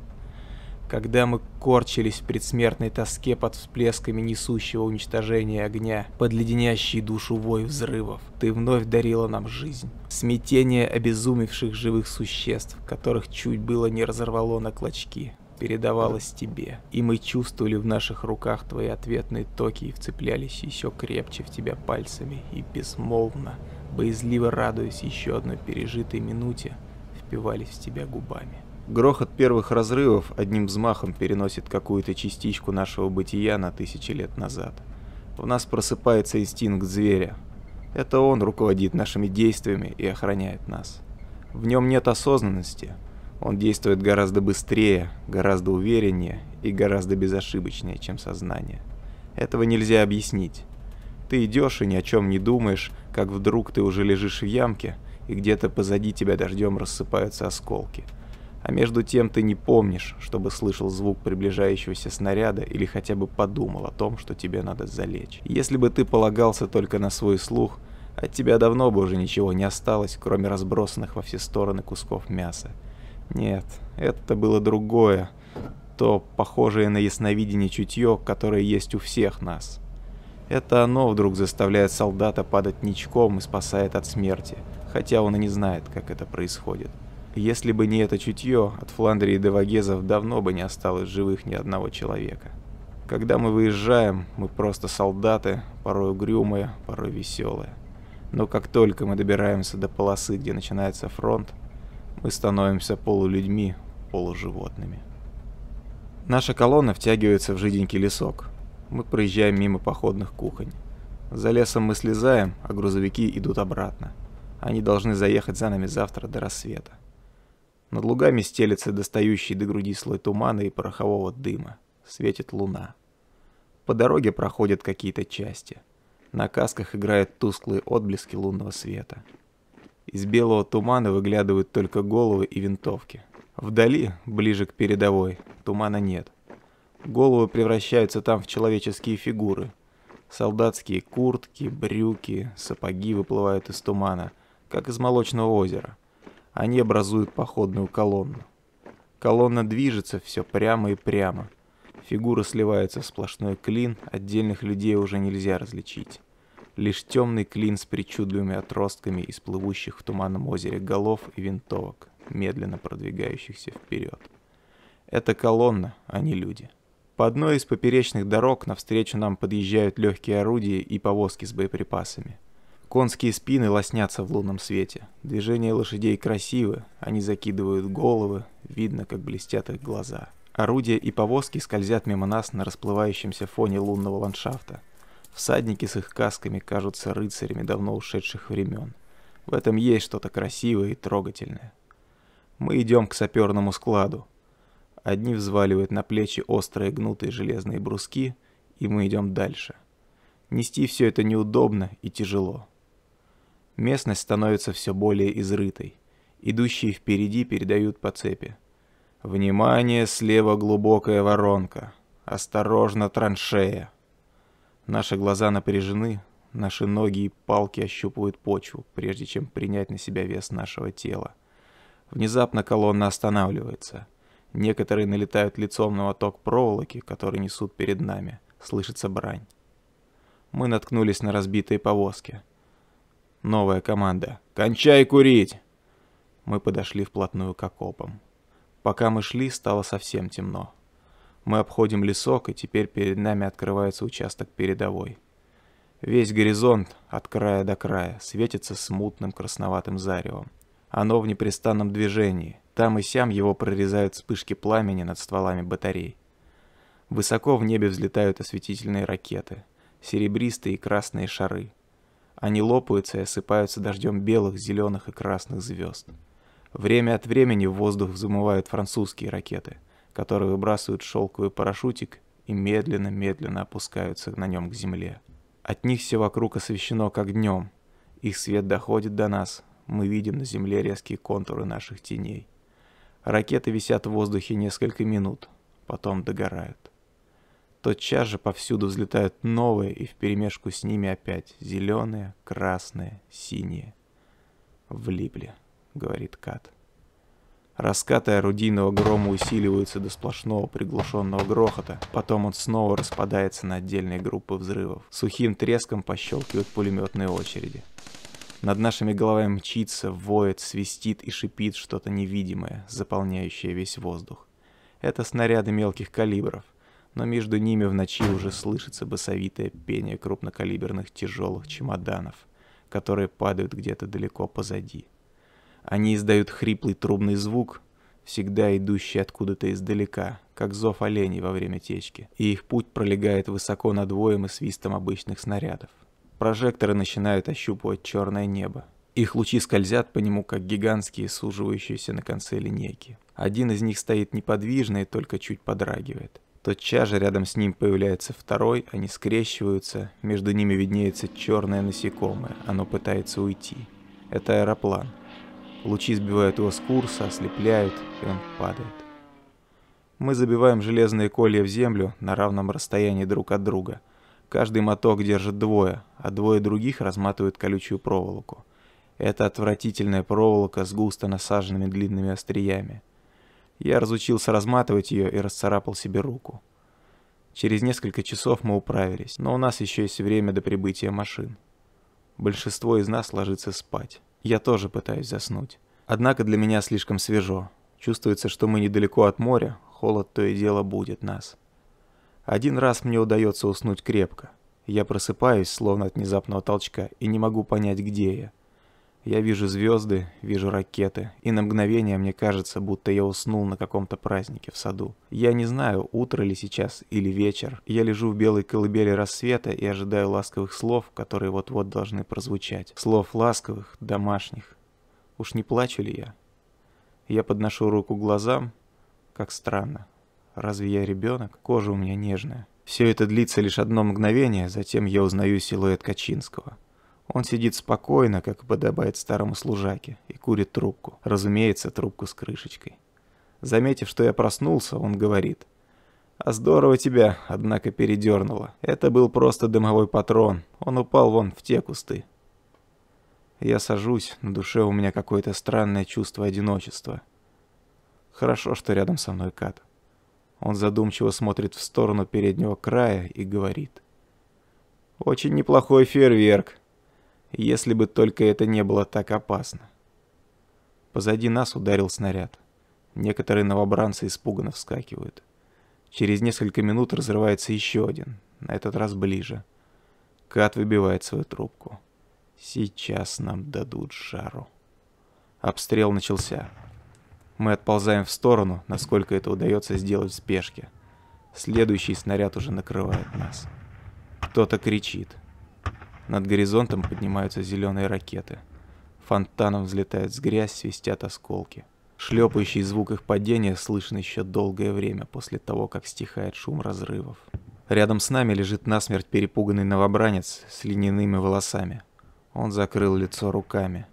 когда мы корчились в предсмертной тоске под всплесками несущего уничтожения огня, под леденящий душу вой взрывов, ты вновь дарила нам жизнь. Смятение обезумевших живых существ, которых чуть было не разорвало на клочки, передавалось тебе, и мы чувствовали в наших руках твои ответные токи и вцеплялись еще крепче в тебя пальцами и безмолвно, боязливо радуясь еще одной пережитой минуте, впивались в тебя губами. Грохот первых разрывов одним взмахом переносит какую-то частичку нашего бытия на тысячи лет назад. В нас просыпается инстинкт зверя. Это он руководит нашими действиями и охраняет нас. В нем нет осознанности. Он действует гораздо быстрее, гораздо увереннее и гораздо безошибочнее, чем сознание. Этого нельзя объяснить. Ты идешь и ни о чем не думаешь, как вдруг ты уже лежишь в ямке, и где-то позади тебя дождем рассыпаются осколки – а между тем ты не помнишь, чтобы слышал звук приближающегося снаряда или хотя бы подумал о том, что тебе надо залечь. Если бы ты полагался только на свой слух, от тебя давно бы уже ничего не осталось, кроме разбросанных во все стороны кусков мяса. Нет, это было другое, то похожее на ясновидение чутье, которое есть у всех нас. Это оно вдруг заставляет солдата падать ничком и спасает от смерти, хотя он и не знает, как это происходит. Если бы не это чутье, от Фландрии до Вагезов давно бы не осталось живых ни одного человека. Когда мы выезжаем, мы просто солдаты, порой угрюмые, порой веселые. Но как только мы добираемся до полосы, где начинается фронт, мы становимся полулюдьми, полуживотными. Наша колонна втягивается в жиденький лесок. Мы проезжаем мимо походных кухонь. За лесом мы слезаем, а грузовики идут обратно. Они должны заехать за нами завтра до рассвета. Над лугами стелится достающий до груди слой тумана и порохового дыма. Светит луна. По дороге проходят какие-то части. На касках играют тусклые отблески лунного света. Из белого тумана выглядывают только головы и винтовки. Вдали, ближе к передовой, тумана нет. Головы превращаются там в человеческие фигуры. Солдатские куртки, брюки, сапоги выплывают из тумана, как из молочного озера. Они образуют походную колонну. Колонна движется все прямо и прямо. Фигуры сливаются в сплошной клин, отдельных людей уже нельзя различить. Лишь темный клин с причудливыми отростками из плывущих в туманном озере голов и винтовок, медленно продвигающихся вперед. Это колонна, а не люди. По одной из поперечных дорог навстречу нам подъезжают легкие орудия и повозки с боеприпасами. Конские спины лоснятся в лунном свете. Движения лошадей красивы, они закидывают головы, видно, как блестят их глаза. Орудия и повозки скользят мимо нас на расплывающемся фоне лунного ландшафта. Всадники с их касками кажутся рыцарями давно ушедших времен. В этом есть что-то красивое и трогательное. Мы идем к саперному складу. Одни взваливают на плечи острые гнутые железные бруски, и мы идем дальше. Нести все это неудобно и тяжело. Местность становится все более изрытой. Идущие впереди передают по цепи. «Внимание, слева глубокая воронка. Осторожно, траншея». Наши глаза напряжены, наши ноги и палки ощупывают почву, прежде чем принять на себя вес нашего тела. Внезапно колонна останавливается. Некоторые налетают лицом на моток проволоки, который несут перед нами. Слышится брань. Мы наткнулись на разбитые повозки. Новая команда. «Кончай курить!» Мы подошли вплотную к окопам. Пока мы шли, стало совсем темно. Мы обходим лесок, и теперь перед нами открывается участок передовой. Весь горизонт, от края до края, светится смутным красноватым заревом. Оно в непрестанном движении. Там и сям его прорезают вспышки пламени над стволами батарей. Высоко в небе взлетают осветительные ракеты, серебристые и красные шары. Они лопаются и осыпаются дождем белых, зеленых и красных звезд. Время от времени в воздух взмывают французские ракеты, которые выбрасывают шелковый парашютик и медленно-медленно опускаются на нем к земле. От них все вокруг освещено как днем. Их свет доходит до нас, мы видим на земле резкие контуры наших теней. Ракеты висят в воздухе несколько минут, потом догорают. Тотчас же повсюду взлетают новые, и вперемешку с ними опять зеленые, красные, синие. «Влипли», — говорит Кат. Раскаты орудийного грома усиливаются до сплошного приглушенного грохота. Потом он снова распадается на отдельные группы взрывов. Сухим треском пощелкивают пулеметные очереди. Над нашими головами мчится, воет, свистит и шипит что-то невидимое, заполняющее весь воздух. Это снаряды мелких калибров но между ними в ночи уже слышится басовитое пение крупнокалиберных тяжелых чемоданов, которые падают где-то далеко позади. Они издают хриплый трубный звук, всегда идущий откуда-то издалека, как зов оленей во время течки, и их путь пролегает высоко над воем и свистом обычных снарядов. Прожекторы начинают ощупывать черное небо. Их лучи скользят по нему, как гигантские суживающиеся на конце линейки. Один из них стоит неподвижно и только чуть подрагивает. Тотчас же рядом с ним появляется второй, они скрещиваются, между ними виднеется черное насекомое, оно пытается уйти. Это аэроплан. Лучи сбивают его с курса, ослепляют, и он падает. Мы забиваем железные колья в землю на равном расстоянии друг от друга. Каждый моток держит двое, а двое других разматывают колючую проволоку. Это отвратительная проволока с густо насаженными длинными остриями. Я разучился разматывать ее и расцарапал себе руку. Через несколько часов мы управились, но у нас еще есть время до прибытия машин. Большинство из нас ложится спать. Я тоже пытаюсь заснуть. Однако для меня слишком свежо. Чувствуется, что мы недалеко от моря, холод то и дело будет нас. Один раз мне удается уснуть крепко. Я просыпаюсь, словно от внезапного толчка, и не могу понять, где я. Я вижу звезды, вижу ракеты, и на мгновение мне кажется, будто я уснул на каком-то празднике в саду. Я не знаю, утро ли сейчас или вечер. Я лежу в белой колыбели рассвета и ожидаю ласковых слов, которые вот-вот должны прозвучать. Слов ласковых, домашних. Уж не плачу ли я? Я подношу руку глазам. Как странно. Разве я ребенок? Кожа у меня нежная. Все это длится лишь одно мгновение, затем я узнаю силуэт Качинского. Он сидит спокойно, как и подобает старому служаке, и курит трубку. Разумеется, трубку с крышечкой. Заметив, что я проснулся, он говорит. «А здорово тебя, однако, передернуло. Это был просто дымовой патрон. Он упал вон в те кусты». Я сажусь, на душе у меня какое-то странное чувство одиночества. Хорошо, что рядом со мной Кат. Он задумчиво смотрит в сторону переднего края и говорит. «Очень неплохой фейерверк если бы только это не было так опасно. Позади нас ударил снаряд. Некоторые новобранцы испуганно вскакивают. Через несколько минут разрывается еще один, на этот раз ближе. Кат выбивает свою трубку. Сейчас нам дадут жару. Обстрел начался. Мы отползаем в сторону, насколько это удается сделать в спешке. Следующий снаряд уже накрывает нас. Кто-то кричит. Над горизонтом поднимаются зеленые ракеты. Фонтаном взлетает с грязь, свистят осколки. Шлепающий звук их падения слышен еще долгое время после того, как стихает шум разрывов. Рядом с нами лежит насмерть перепуганный новобранец с льняными волосами. Он закрыл лицо руками.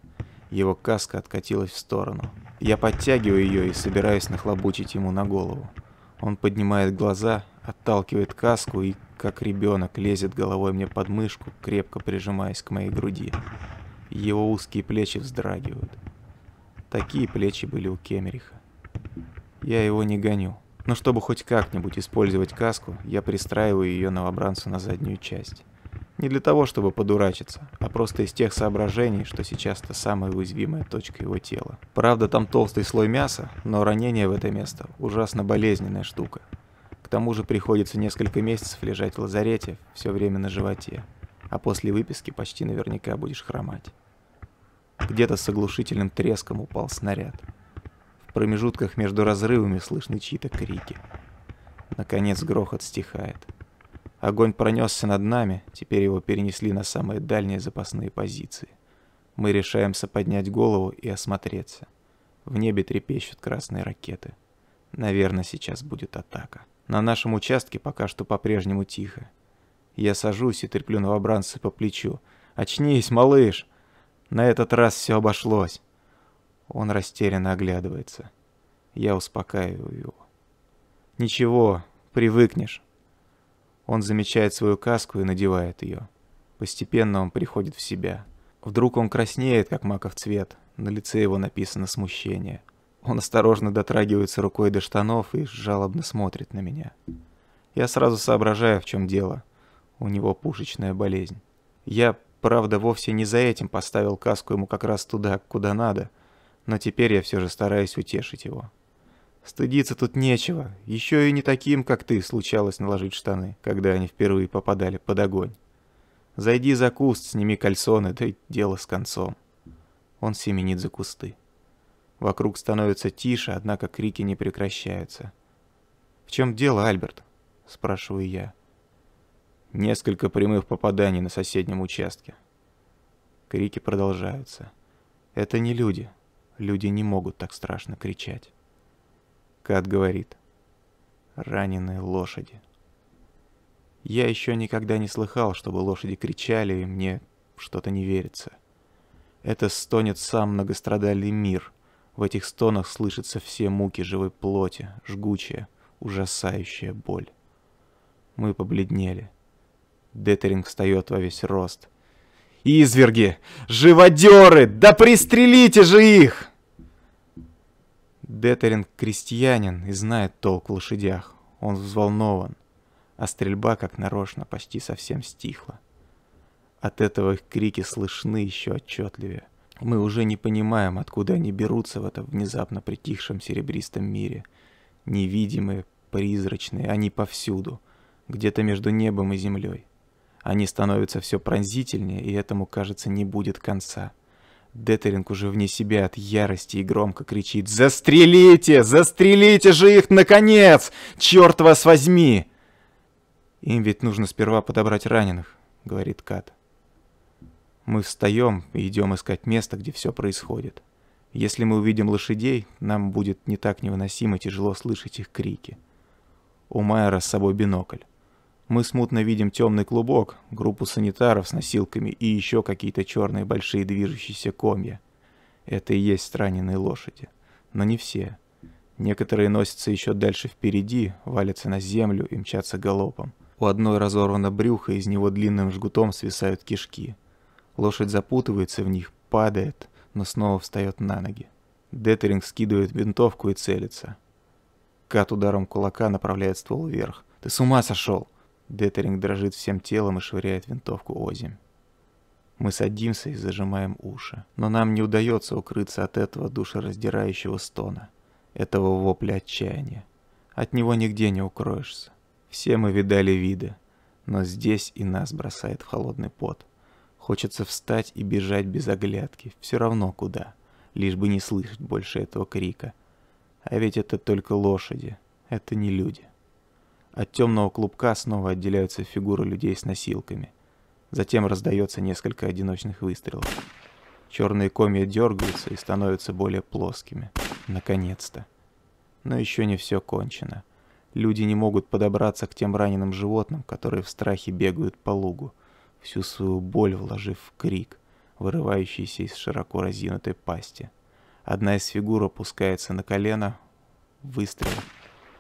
Его каска откатилась в сторону. Я подтягиваю ее и собираюсь нахлобучить ему на голову. Он поднимает глаза, отталкивает каску и, как ребенок, лезет головой мне под мышку, крепко прижимаясь к моей груди. Его узкие плечи вздрагивают. Такие плечи были у Кемериха. Я его не гоню. Но чтобы хоть как-нибудь использовать каску, я пристраиваю ее новобранцу на заднюю часть. Не для того, чтобы подурачиться, а просто из тех соображений, что сейчас это самая уязвимая точка его тела. Правда, там толстый слой мяса, но ранение в это место ужасно болезненная штука. К тому же приходится несколько месяцев лежать в лазарете, все время на животе, а после выписки почти наверняка будешь хромать. Где-то с оглушительным треском упал снаряд. В промежутках между разрывами слышны чьи-то крики. Наконец грохот стихает. Огонь пронесся над нами, теперь его перенесли на самые дальние запасные позиции. Мы решаемся поднять голову и осмотреться. В небе трепещут красные ракеты. Наверное, сейчас будет атака. На нашем участке пока что по-прежнему тихо. Я сажусь и треплю новобранца по плечу. «Очнись, малыш!» На этот раз все обошлось. Он растерянно оглядывается. Я успокаиваю его. «Ничего, привыкнешь». Он замечает свою каску и надевает ее. Постепенно он приходит в себя. Вдруг он краснеет, как маков цвет. На лице его написано смущение. Он осторожно дотрагивается рукой до штанов и жалобно смотрит на меня. Я сразу соображаю, в чем дело. У него пушечная болезнь. Я, правда, вовсе не за этим поставил каску ему как раз туда, куда надо, но теперь я все же стараюсь утешить его. Стыдиться тут нечего, еще и не таким, как ты, случалось наложить штаны, когда они впервые попадали под огонь. Зайди за куст, сними кальсоны, да и дело с концом. Он семенит за кусты. Вокруг становится тише, однако крики не прекращаются. «В чем дело, Альберт?» – спрашиваю я. Несколько прямых попаданий на соседнем участке. Крики продолжаются. Это не люди. Люди не могут так страшно кричать. Кат говорит. Раненые лошади. Я еще никогда не слыхал, чтобы лошади кричали, и мне что-то не верится. Это стонет сам многострадальный мир – в этих стонах слышатся все муки живой плоти, жгучая, ужасающая боль. Мы побледнели. Детеринг встает во весь рост. «Изверги! Живодеры! Да пристрелите же их!» Детеринг крестьянин и знает толк в лошадях. Он взволнован, а стрельба, как нарочно, почти совсем стихла. От этого их крики слышны еще отчетливее. Мы уже не понимаем, откуда они берутся в этом внезапно притихшем серебристом мире. Невидимые, призрачные, они повсюду, где-то между небом и землей. Они становятся все пронзительнее, и этому, кажется, не будет конца. Детеринг уже вне себя от ярости и громко кричит «Застрелите! Застрелите же их, наконец! Черт вас возьми!» «Им ведь нужно сперва подобрать раненых», — говорит Кат. Мы встаем и идем искать место, где все происходит. Если мы увидим лошадей, нам будет не так невыносимо тяжело слышать их крики. У Майера с собой бинокль. Мы смутно видим темный клубок, группу санитаров с носилками и еще какие-то черные большие движущиеся комья. Это и есть раненые лошади. Но не все. Некоторые носятся еще дальше впереди, валятся на землю и мчатся галопом. У одной разорвано брюхо, из него длинным жгутом свисают кишки. Лошадь запутывается в них, падает, но снова встает на ноги. Детеринг скидывает винтовку и целится. Кат ударом кулака направляет ствол вверх. «Ты с ума сошел!» Детеринг дрожит всем телом и швыряет винтовку озимь. Мы садимся и зажимаем уши. Но нам не удается укрыться от этого душераздирающего стона, этого вопля отчаяния. От него нигде не укроешься. Все мы видали виды, но здесь и нас бросает в холодный пот. Хочется встать и бежать без оглядки, все равно куда, лишь бы не слышать больше этого крика. А ведь это только лошади, это не люди. От темного клубка снова отделяются фигуры людей с носилками. Затем раздается несколько одиночных выстрелов. Черные комья дергаются и становятся более плоскими. Наконец-то. Но еще не все кончено. Люди не могут подобраться к тем раненым животным, которые в страхе бегают по лугу всю свою боль вложив в крик, вырывающийся из широко разинутой пасти. Одна из фигур опускается на колено. Выстрел.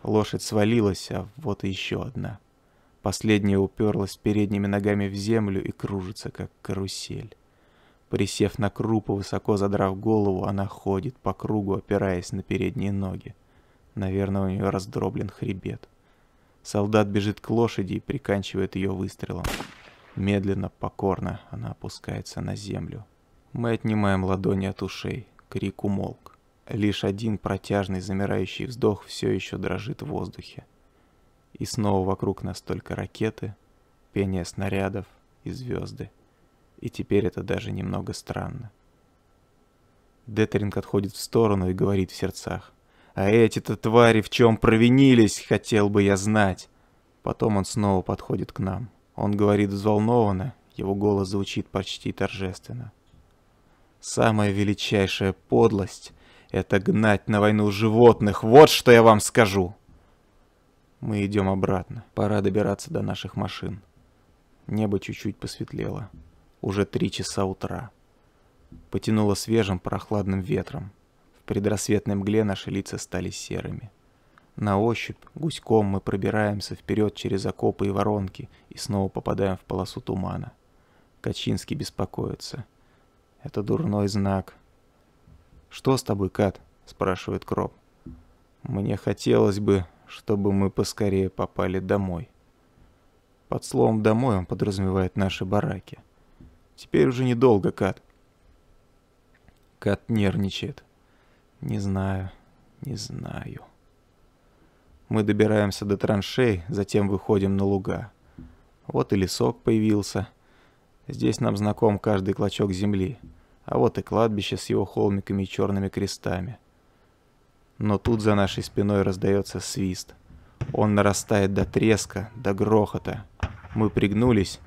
Лошадь свалилась, а вот еще одна. Последняя уперлась передними ногами в землю и кружится, как карусель. Присев на крупу, высоко задрав голову, она ходит по кругу, опираясь на передние ноги. Наверное, у нее раздроблен хребет. Солдат бежит к лошади и приканчивает ее выстрелом. Медленно, покорно она опускается на землю. Мы отнимаем ладони от ушей. Крик умолк. Лишь один протяжный замирающий вздох все еще дрожит в воздухе. И снова вокруг нас только ракеты, пение снарядов и звезды. И теперь это даже немного странно. Детеринг отходит в сторону и говорит в сердцах. «А эти-то твари в чем провинились, хотел бы я знать!» Потом он снова подходит к нам. Он говорит взволнованно, его голос звучит почти торжественно. Самая величайшая подлость — это гнать на войну животных, вот что я вам скажу! Мы идем обратно, пора добираться до наших машин. Небо чуть-чуть посветлело, уже три часа утра. Потянуло свежим прохладным ветром. В предрассветной мгле наши лица стали серыми. На ощупь, гуськом мы пробираемся вперед через окопы и воронки и снова попадаем в полосу тумана. Качинский беспокоится. Это дурной знак. «Что с тобой, Кат?» — спрашивает Кроп. «Мне хотелось бы, чтобы мы поскорее попали домой». Под словом «домой» он подразумевает наши бараки. «Теперь уже недолго, Кат». Кат нервничает. «Не знаю, не знаю». Мы добираемся до траншей, затем выходим на луга. Вот и лесок появился. Здесь нам знаком каждый клочок земли. А вот и кладбище с его холмиками и черными крестами. Но тут за нашей спиной раздается свист. Он нарастает до треска, до грохота. Мы пригнулись.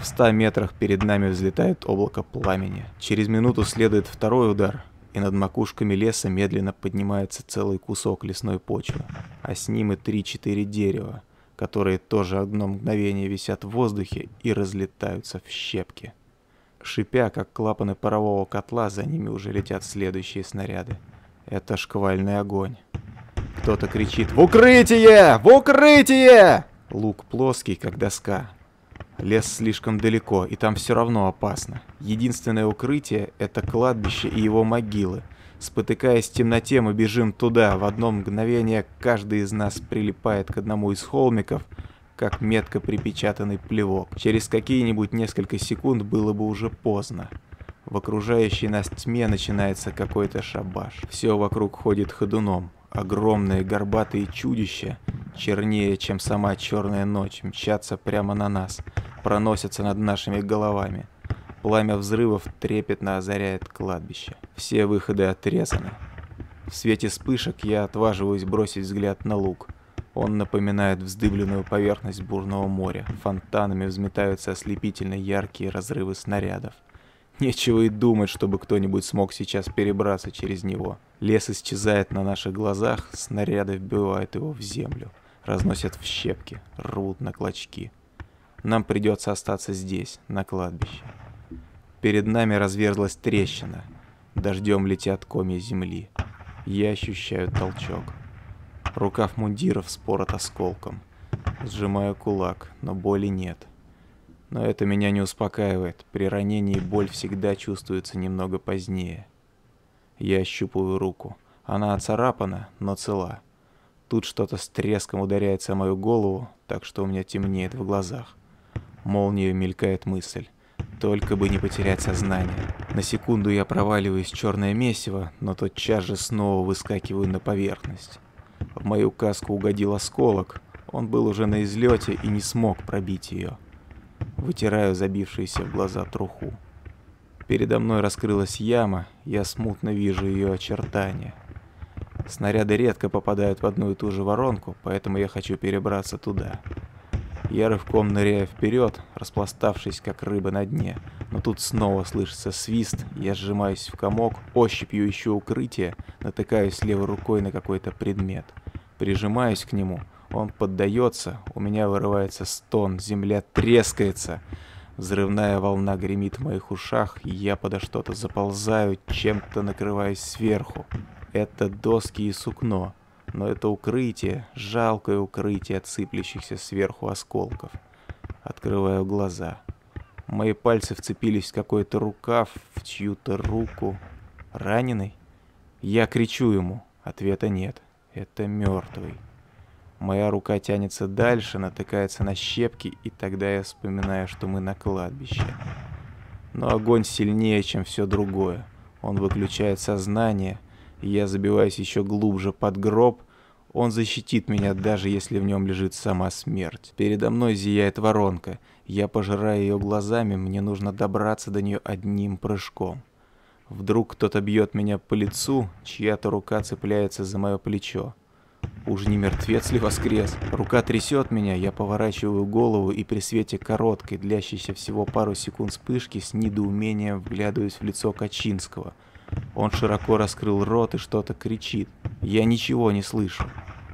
В ста метрах перед нами взлетает облако пламени. Через минуту следует второй удар — и над макушками леса медленно поднимается целый кусок лесной почвы, а с ним и три-четыре дерева, которые тоже одно мгновение висят в воздухе и разлетаются в щепки. Шипя, как клапаны парового котла, за ними уже летят следующие снаряды. Это шквальный огонь. Кто-то кричит «В укрытие! В укрытие!» Лук плоский, как доска, Лес слишком далеко, и там все равно опасно. Единственное укрытие — это кладбище и его могилы. Спотыкаясь в темноте, мы бежим туда. В одно мгновение каждый из нас прилипает к одному из холмиков, как метко припечатанный плевок. Через какие-нибудь несколько секунд было бы уже поздно. В окружающей нас тьме начинается какой-то шабаш. Все вокруг ходит ходуном. Огромные горбатые чудища, чернее, чем сама черная ночь, мчатся прямо на нас проносятся над нашими головами. Пламя взрывов трепетно озаряет кладбище. Все выходы отрезаны. В свете вспышек я отваживаюсь бросить взгляд на луг. Он напоминает вздыбленную поверхность бурного моря. Фонтанами взметаются ослепительно яркие разрывы снарядов. Нечего и думать, чтобы кто-нибудь смог сейчас перебраться через него. Лес исчезает на наших глазах, снаряды вбивают его в землю, разносят в щепки, рвут на клочки нам придется остаться здесь, на кладбище. Перед нами разверзлась трещина. Дождем летят комья земли. Я ощущаю толчок. Рукав мундира вспорот осколком. Сжимаю кулак, но боли нет. Но это меня не успокаивает. При ранении боль всегда чувствуется немного позднее. Я ощупываю руку. Она оцарапана, но цела. Тут что-то с треском ударяется о мою голову, так что у меня темнеет в глазах. Молнией мелькает мысль. Только бы не потерять сознание. На секунду я проваливаюсь в черное месиво, но тотчас же снова выскакиваю на поверхность. В мою каску угодил осколок. Он был уже на излете и не смог пробить ее. Вытираю забившиеся в глаза труху. Передо мной раскрылась яма, я смутно вижу ее очертания. Снаряды редко попадают в одну и ту же воронку, поэтому я хочу перебраться туда. Я рывком ныряю вперед, распластавшись, как рыба на дне. Но тут снова слышится свист, я сжимаюсь в комок, ощупью ищу укрытие, натыкаюсь левой рукой на какой-то предмет. Прижимаюсь к нему, он поддается, у меня вырывается стон, земля трескается. Взрывная волна гремит в моих ушах, и я подо что-то заползаю, чем-то накрываюсь сверху. Это доски и сукно но это укрытие, жалкое укрытие от сыплющихся сверху осколков. Открываю глаза. Мои пальцы вцепились в какой-то рукав, в чью-то руку. Раненый? Я кричу ему. Ответа нет. Это мертвый. Моя рука тянется дальше, натыкается на щепки, и тогда я вспоминаю, что мы на кладбище. Но огонь сильнее, чем все другое. Он выключает сознание, я забиваюсь еще глубже под гроб. Он защитит меня, даже если в нем лежит сама смерть. Передо мной зияет воронка. Я пожираю ее глазами, мне нужно добраться до нее одним прыжком. Вдруг кто-то бьет меня по лицу, чья-то рука цепляется за мое плечо. Уж не мертвец ли воскрес? Рука трясет меня, я поворачиваю голову и при свете короткой, длящейся всего пару секунд вспышки, с недоумением вглядываюсь в лицо Качинского — он широко раскрыл рот и что-то кричит. Я ничего не слышу.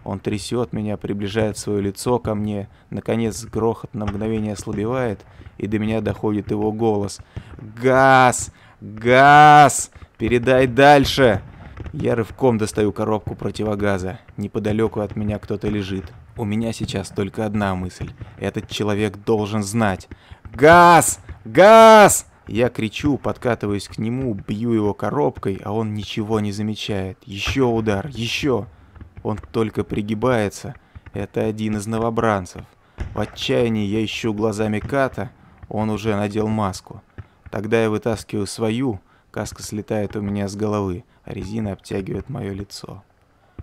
Он трясет меня, приближает свое лицо ко мне. Наконец грохот на мгновение ослабевает, и до меня доходит его голос. «Газ! Газ! Передай дальше!» Я рывком достаю коробку противогаза. Неподалеку от меня кто-то лежит. У меня сейчас только одна мысль. Этот человек должен знать. «Газ! Газ!» Я кричу, подкатываюсь к нему, бью его коробкой, а он ничего не замечает. Еще удар, еще. Он только пригибается. Это один из новобранцев. В отчаянии я ищу глазами Ката, он уже надел маску. Тогда я вытаскиваю свою, каска слетает у меня с головы, а резина обтягивает мое лицо.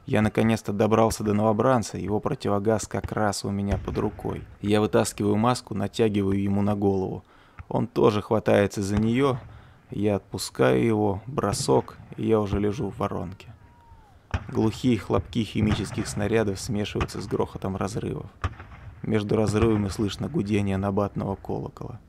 Я наконец-то добрался до новобранца, его противогаз как раз у меня под рукой. Я вытаскиваю маску, натягиваю ему на голову. Он тоже хватается за нее, я отпускаю его, бросок, и я уже лежу в воронке. Глухие хлопки химических снарядов смешиваются с грохотом разрывов. Между разрывами слышно гудение набатного колокола.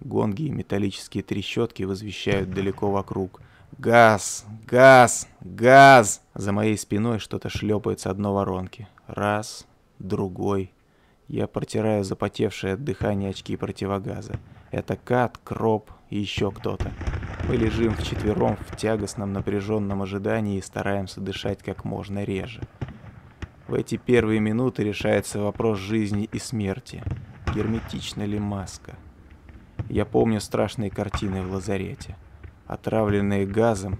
Гонги и металлические трещотки возвещают далеко вокруг. «Газ! Газ! Газ!» За моей спиной что-то шлепается одно воронки. Раз, другой, я протираю запотевшие от дыхания очки противогаза. Это Кат, Кроп и еще кто-то. Мы лежим вчетвером в тягостном напряженном ожидании и стараемся дышать как можно реже. В эти первые минуты решается вопрос жизни и смерти. Герметична ли маска? Я помню страшные картины в лазарете. Отравленные газом,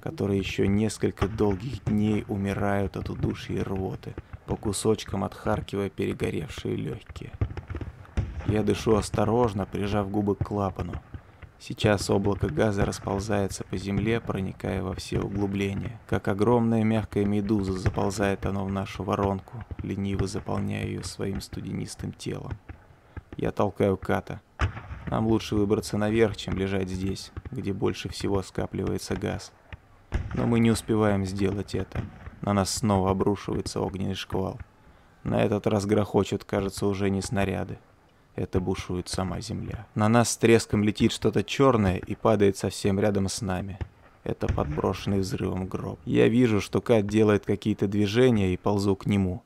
которые еще несколько долгих дней умирают от удушья и рвоты – по кусочкам отхаркивая перегоревшие легкие. Я дышу осторожно, прижав губы к клапану. Сейчас облако газа расползается по земле, проникая во все углубления. Как огромная мягкая медуза заползает оно в нашу воронку, лениво заполняя ее своим студенистым телом. Я толкаю ката. Нам лучше выбраться наверх, чем лежать здесь, где больше всего скапливается газ. Но мы не успеваем сделать это. На нас снова обрушивается огненный шквал. На этот раз грохочут, кажется, уже не снаряды. Это бушует сама земля. На нас с треском летит что-то черное и падает совсем рядом с нами. Это подброшенный взрывом гроб. Я вижу, что Кат делает какие-то движения и ползу к нему.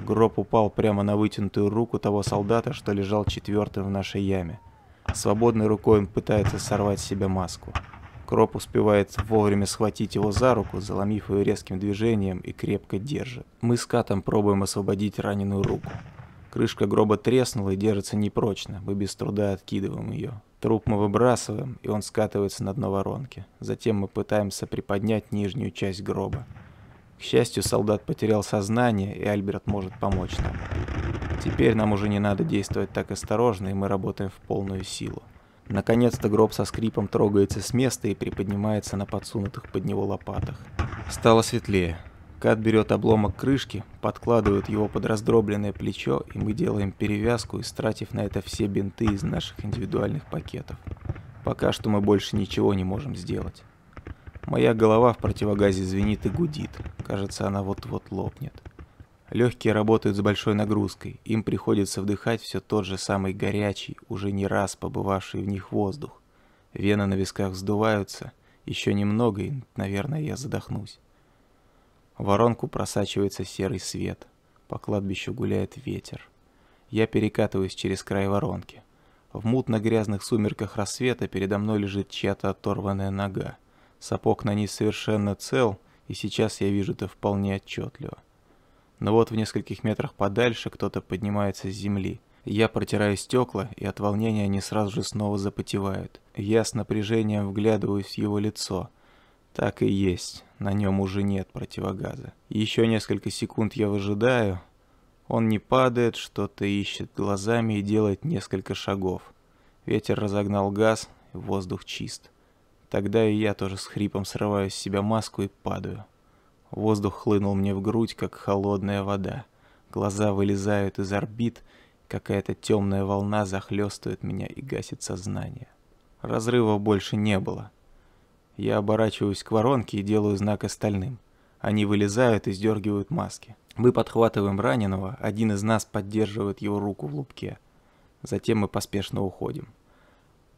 Гроб упал прямо на вытянутую руку того солдата, что лежал четвертым в нашей яме. Свободной рукой он пытается сорвать с себя маску. Кроп успевает вовремя схватить его за руку, заломив ее резким движением и крепко держит. Мы с Катом пробуем освободить раненую руку. Крышка гроба треснула и держится непрочно, мы без труда откидываем ее. Труп мы выбрасываем, и он скатывается на дно воронки. Затем мы пытаемся приподнять нижнюю часть гроба. К счастью, солдат потерял сознание, и Альберт может помочь нам. Теперь нам уже не надо действовать так осторожно, и мы работаем в полную силу. Наконец-то гроб со скрипом трогается с места и приподнимается на подсунутых под него лопатах. Стало светлее. Кат берет обломок крышки, подкладывает его под раздробленное плечо, и мы делаем перевязку, истратив на это все бинты из наших индивидуальных пакетов. Пока что мы больше ничего не можем сделать. Моя голова в противогазе звенит и гудит. Кажется, она вот-вот лопнет. Легкие работают с большой нагрузкой, им приходится вдыхать все тот же самый горячий, уже не раз побывавший в них воздух. Вены на висках вздуваются, еще немного и, наверное, я задохнусь. В воронку просачивается серый свет, по кладбищу гуляет ветер. Я перекатываюсь через край воронки. В мутно-грязных сумерках рассвета передо мной лежит чья-то оторванная нога. Сапог на ней совершенно цел, и сейчас я вижу это вполне отчетливо но вот в нескольких метрах подальше кто-то поднимается с земли. Я протираю стекла, и от волнения они сразу же снова запотевают. Я с напряжением вглядываюсь в его лицо. Так и есть, на нем уже нет противогаза. Еще несколько секунд я выжидаю. Он не падает, что-то ищет глазами и делает несколько шагов. Ветер разогнал газ, воздух чист. Тогда и я тоже с хрипом срываю с себя маску и падаю. Воздух хлынул мне в грудь, как холодная вода. Глаза вылезают из орбит, какая-то темная волна захлестывает меня и гасит сознание. Разрыва больше не было. Я оборачиваюсь к воронке и делаю знак остальным. Они вылезают и сдергивают маски. Мы подхватываем раненого, один из нас поддерживает его руку в лупке. Затем мы поспешно уходим.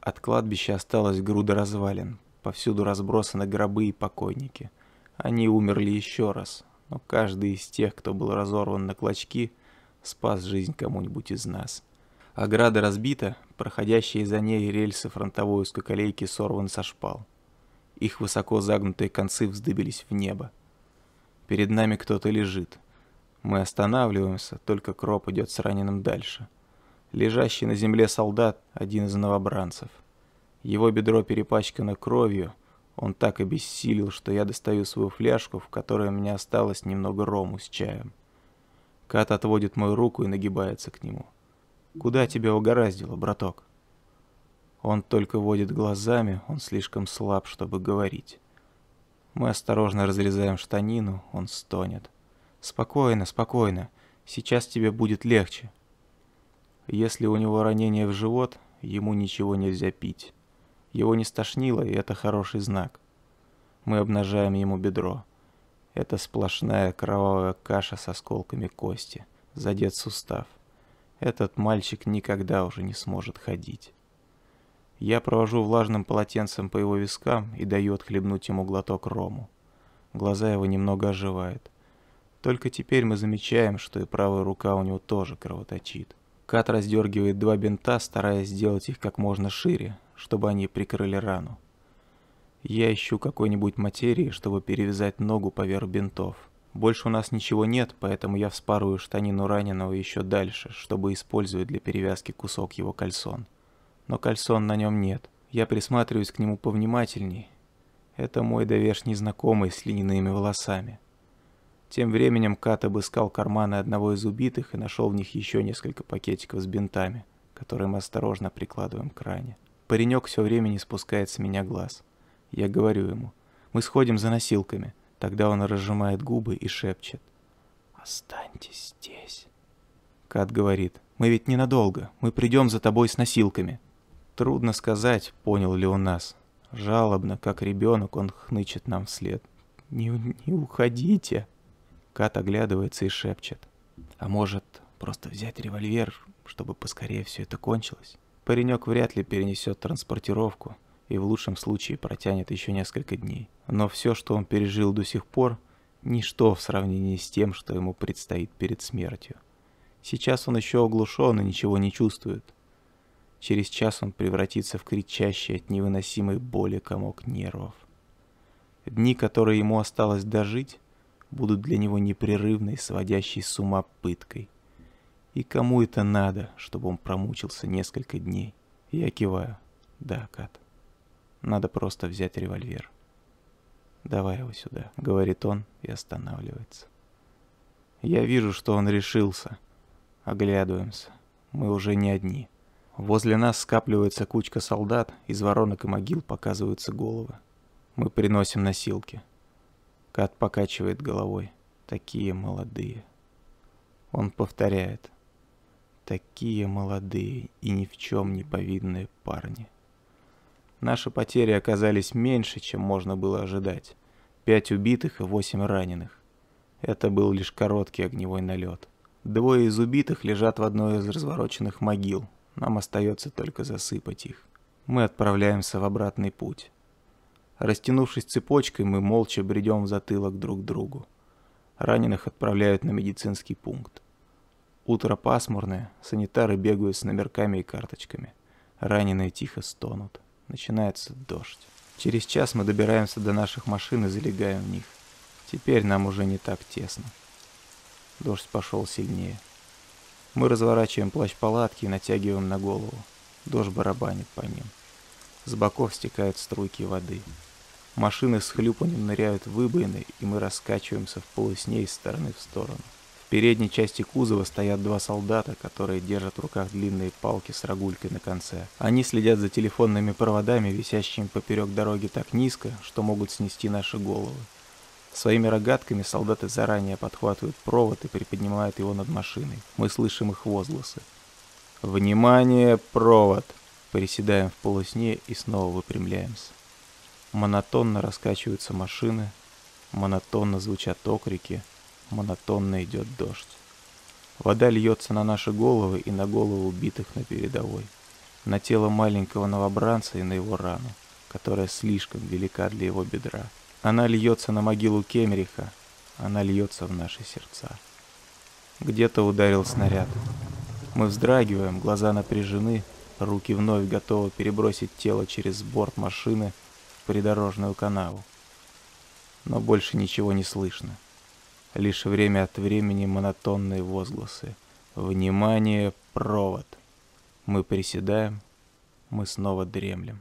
От кладбища осталась груда развалин. Повсюду разбросаны гробы и покойники – они умерли еще раз, но каждый из тех, кто был разорван на клочки, спас жизнь кому-нибудь из нас. Ограда разбита, проходящие за ней рельсы фронтовой узкоколейки сорваны со шпал. Их высоко загнутые концы вздыбились в небо. Перед нами кто-то лежит. Мы останавливаемся, только Кроп идет с раненым дальше. Лежащий на земле солдат — один из новобранцев. Его бедро перепачкано кровью — он так обессилел, что я достаю свою фляжку, в которой у меня осталось немного рому с чаем. Кат отводит мою руку и нагибается к нему. «Куда тебя угораздило, браток?» Он только водит глазами, он слишком слаб, чтобы говорить. Мы осторожно разрезаем штанину, он стонет. «Спокойно, спокойно, сейчас тебе будет легче». Если у него ранение в живот, ему ничего нельзя пить. Его не стошнило, и это хороший знак. Мы обнажаем ему бедро. Это сплошная кровавая каша с осколками кости, задет сустав. Этот мальчик никогда уже не сможет ходить. Я провожу влажным полотенцем по его вискам и даю отхлебнуть ему глоток рому. Глаза его немного оживают. Только теперь мы замечаем, что и правая рука у него тоже кровоточит. Кат раздергивает два бинта, стараясь сделать их как можно шире, чтобы они прикрыли рану. Я ищу какой-нибудь материи, чтобы перевязать ногу поверх бинтов. Больше у нас ничего нет, поэтому я вспарую штанину раненого еще дальше, чтобы использовать для перевязки кусок его кальсон. Но кальсон на нем нет. Я присматриваюсь к нему повнимательней. Это мой довершний знакомый с льняными волосами. Тем временем Кат обыскал карманы одного из убитых и нашел в них еще несколько пакетиков с бинтами, которые мы осторожно прикладываем к ране. Паренек все время не спускает с меня глаз. Я говорю ему, мы сходим за носилками. Тогда он разжимает губы и шепчет. «Останьтесь здесь». Кат говорит, «Мы ведь ненадолго, мы придем за тобой с носилками». Трудно сказать, понял ли он нас. Жалобно, как ребенок, он хнычет нам вслед. «Не, не уходите!» Кат оглядывается и шепчет. «А может, просто взять револьвер, чтобы поскорее все это кончилось?» Паренек вряд ли перенесет транспортировку и в лучшем случае протянет еще несколько дней. Но все, что он пережил до сих пор, ничто в сравнении с тем, что ему предстоит перед смертью. Сейчас он еще оглушен и ничего не чувствует. Через час он превратится в кричащий от невыносимой боли комок нервов. Дни, которые ему осталось дожить, будут для него непрерывной, сводящей с ума пыткой. И кому это надо, чтобы он промучился несколько дней? Я киваю. Да, Кат. Надо просто взять револьвер. Давай его сюда, говорит он и останавливается. Я вижу, что он решился. Оглядываемся. Мы уже не одни. Возле нас скапливается кучка солдат, из воронок и могил показываются головы. Мы приносим носилки. Кат покачивает головой. Такие молодые. Он повторяет. Такие молодые и ни в чем не повинные парни. Наши потери оказались меньше, чем можно было ожидать. Пять убитых и восемь раненых. Это был лишь короткий огневой налет. Двое из убитых лежат в одной из развороченных могил. Нам остается только засыпать их. Мы отправляемся в обратный путь. Растянувшись цепочкой, мы молча бредем в затылок друг к другу. Раненых отправляют на медицинский пункт. Утро пасмурное, санитары бегают с номерками и карточками. Раненые тихо стонут. Начинается дождь. Через час мы добираемся до наших машин и залегаем в них. Теперь нам уже не так тесно. Дождь пошел сильнее. Мы разворачиваем плащ палатки и натягиваем на голову. Дождь барабанит по ним. С боков стекают струйки воды. Машины с хлюпанием ныряют в выбоины, и мы раскачиваемся в полусне из стороны в сторону передней части кузова стоят два солдата, которые держат в руках длинные палки с рогулькой на конце. Они следят за телефонными проводами, висящими поперек дороги так низко, что могут снести наши головы. Своими рогатками солдаты заранее подхватывают провод и приподнимают его над машиной. Мы слышим их возгласы. «Внимание, провод!» Приседаем в полусне и снова выпрямляемся. Монотонно раскачиваются машины, монотонно звучат окрики – монотонно идет дождь. Вода льется на наши головы и на головы убитых на передовой. На тело маленького новобранца и на его рану, которая слишком велика для его бедра. Она льется на могилу Кемериха, она льется в наши сердца. Где-то ударил снаряд. Мы вздрагиваем, глаза напряжены, руки вновь готовы перебросить тело через борт машины в придорожную канаву. Но больше ничего не слышно лишь время от времени монотонные возгласы. «Внимание! Провод!» Мы приседаем, мы снова дремлем.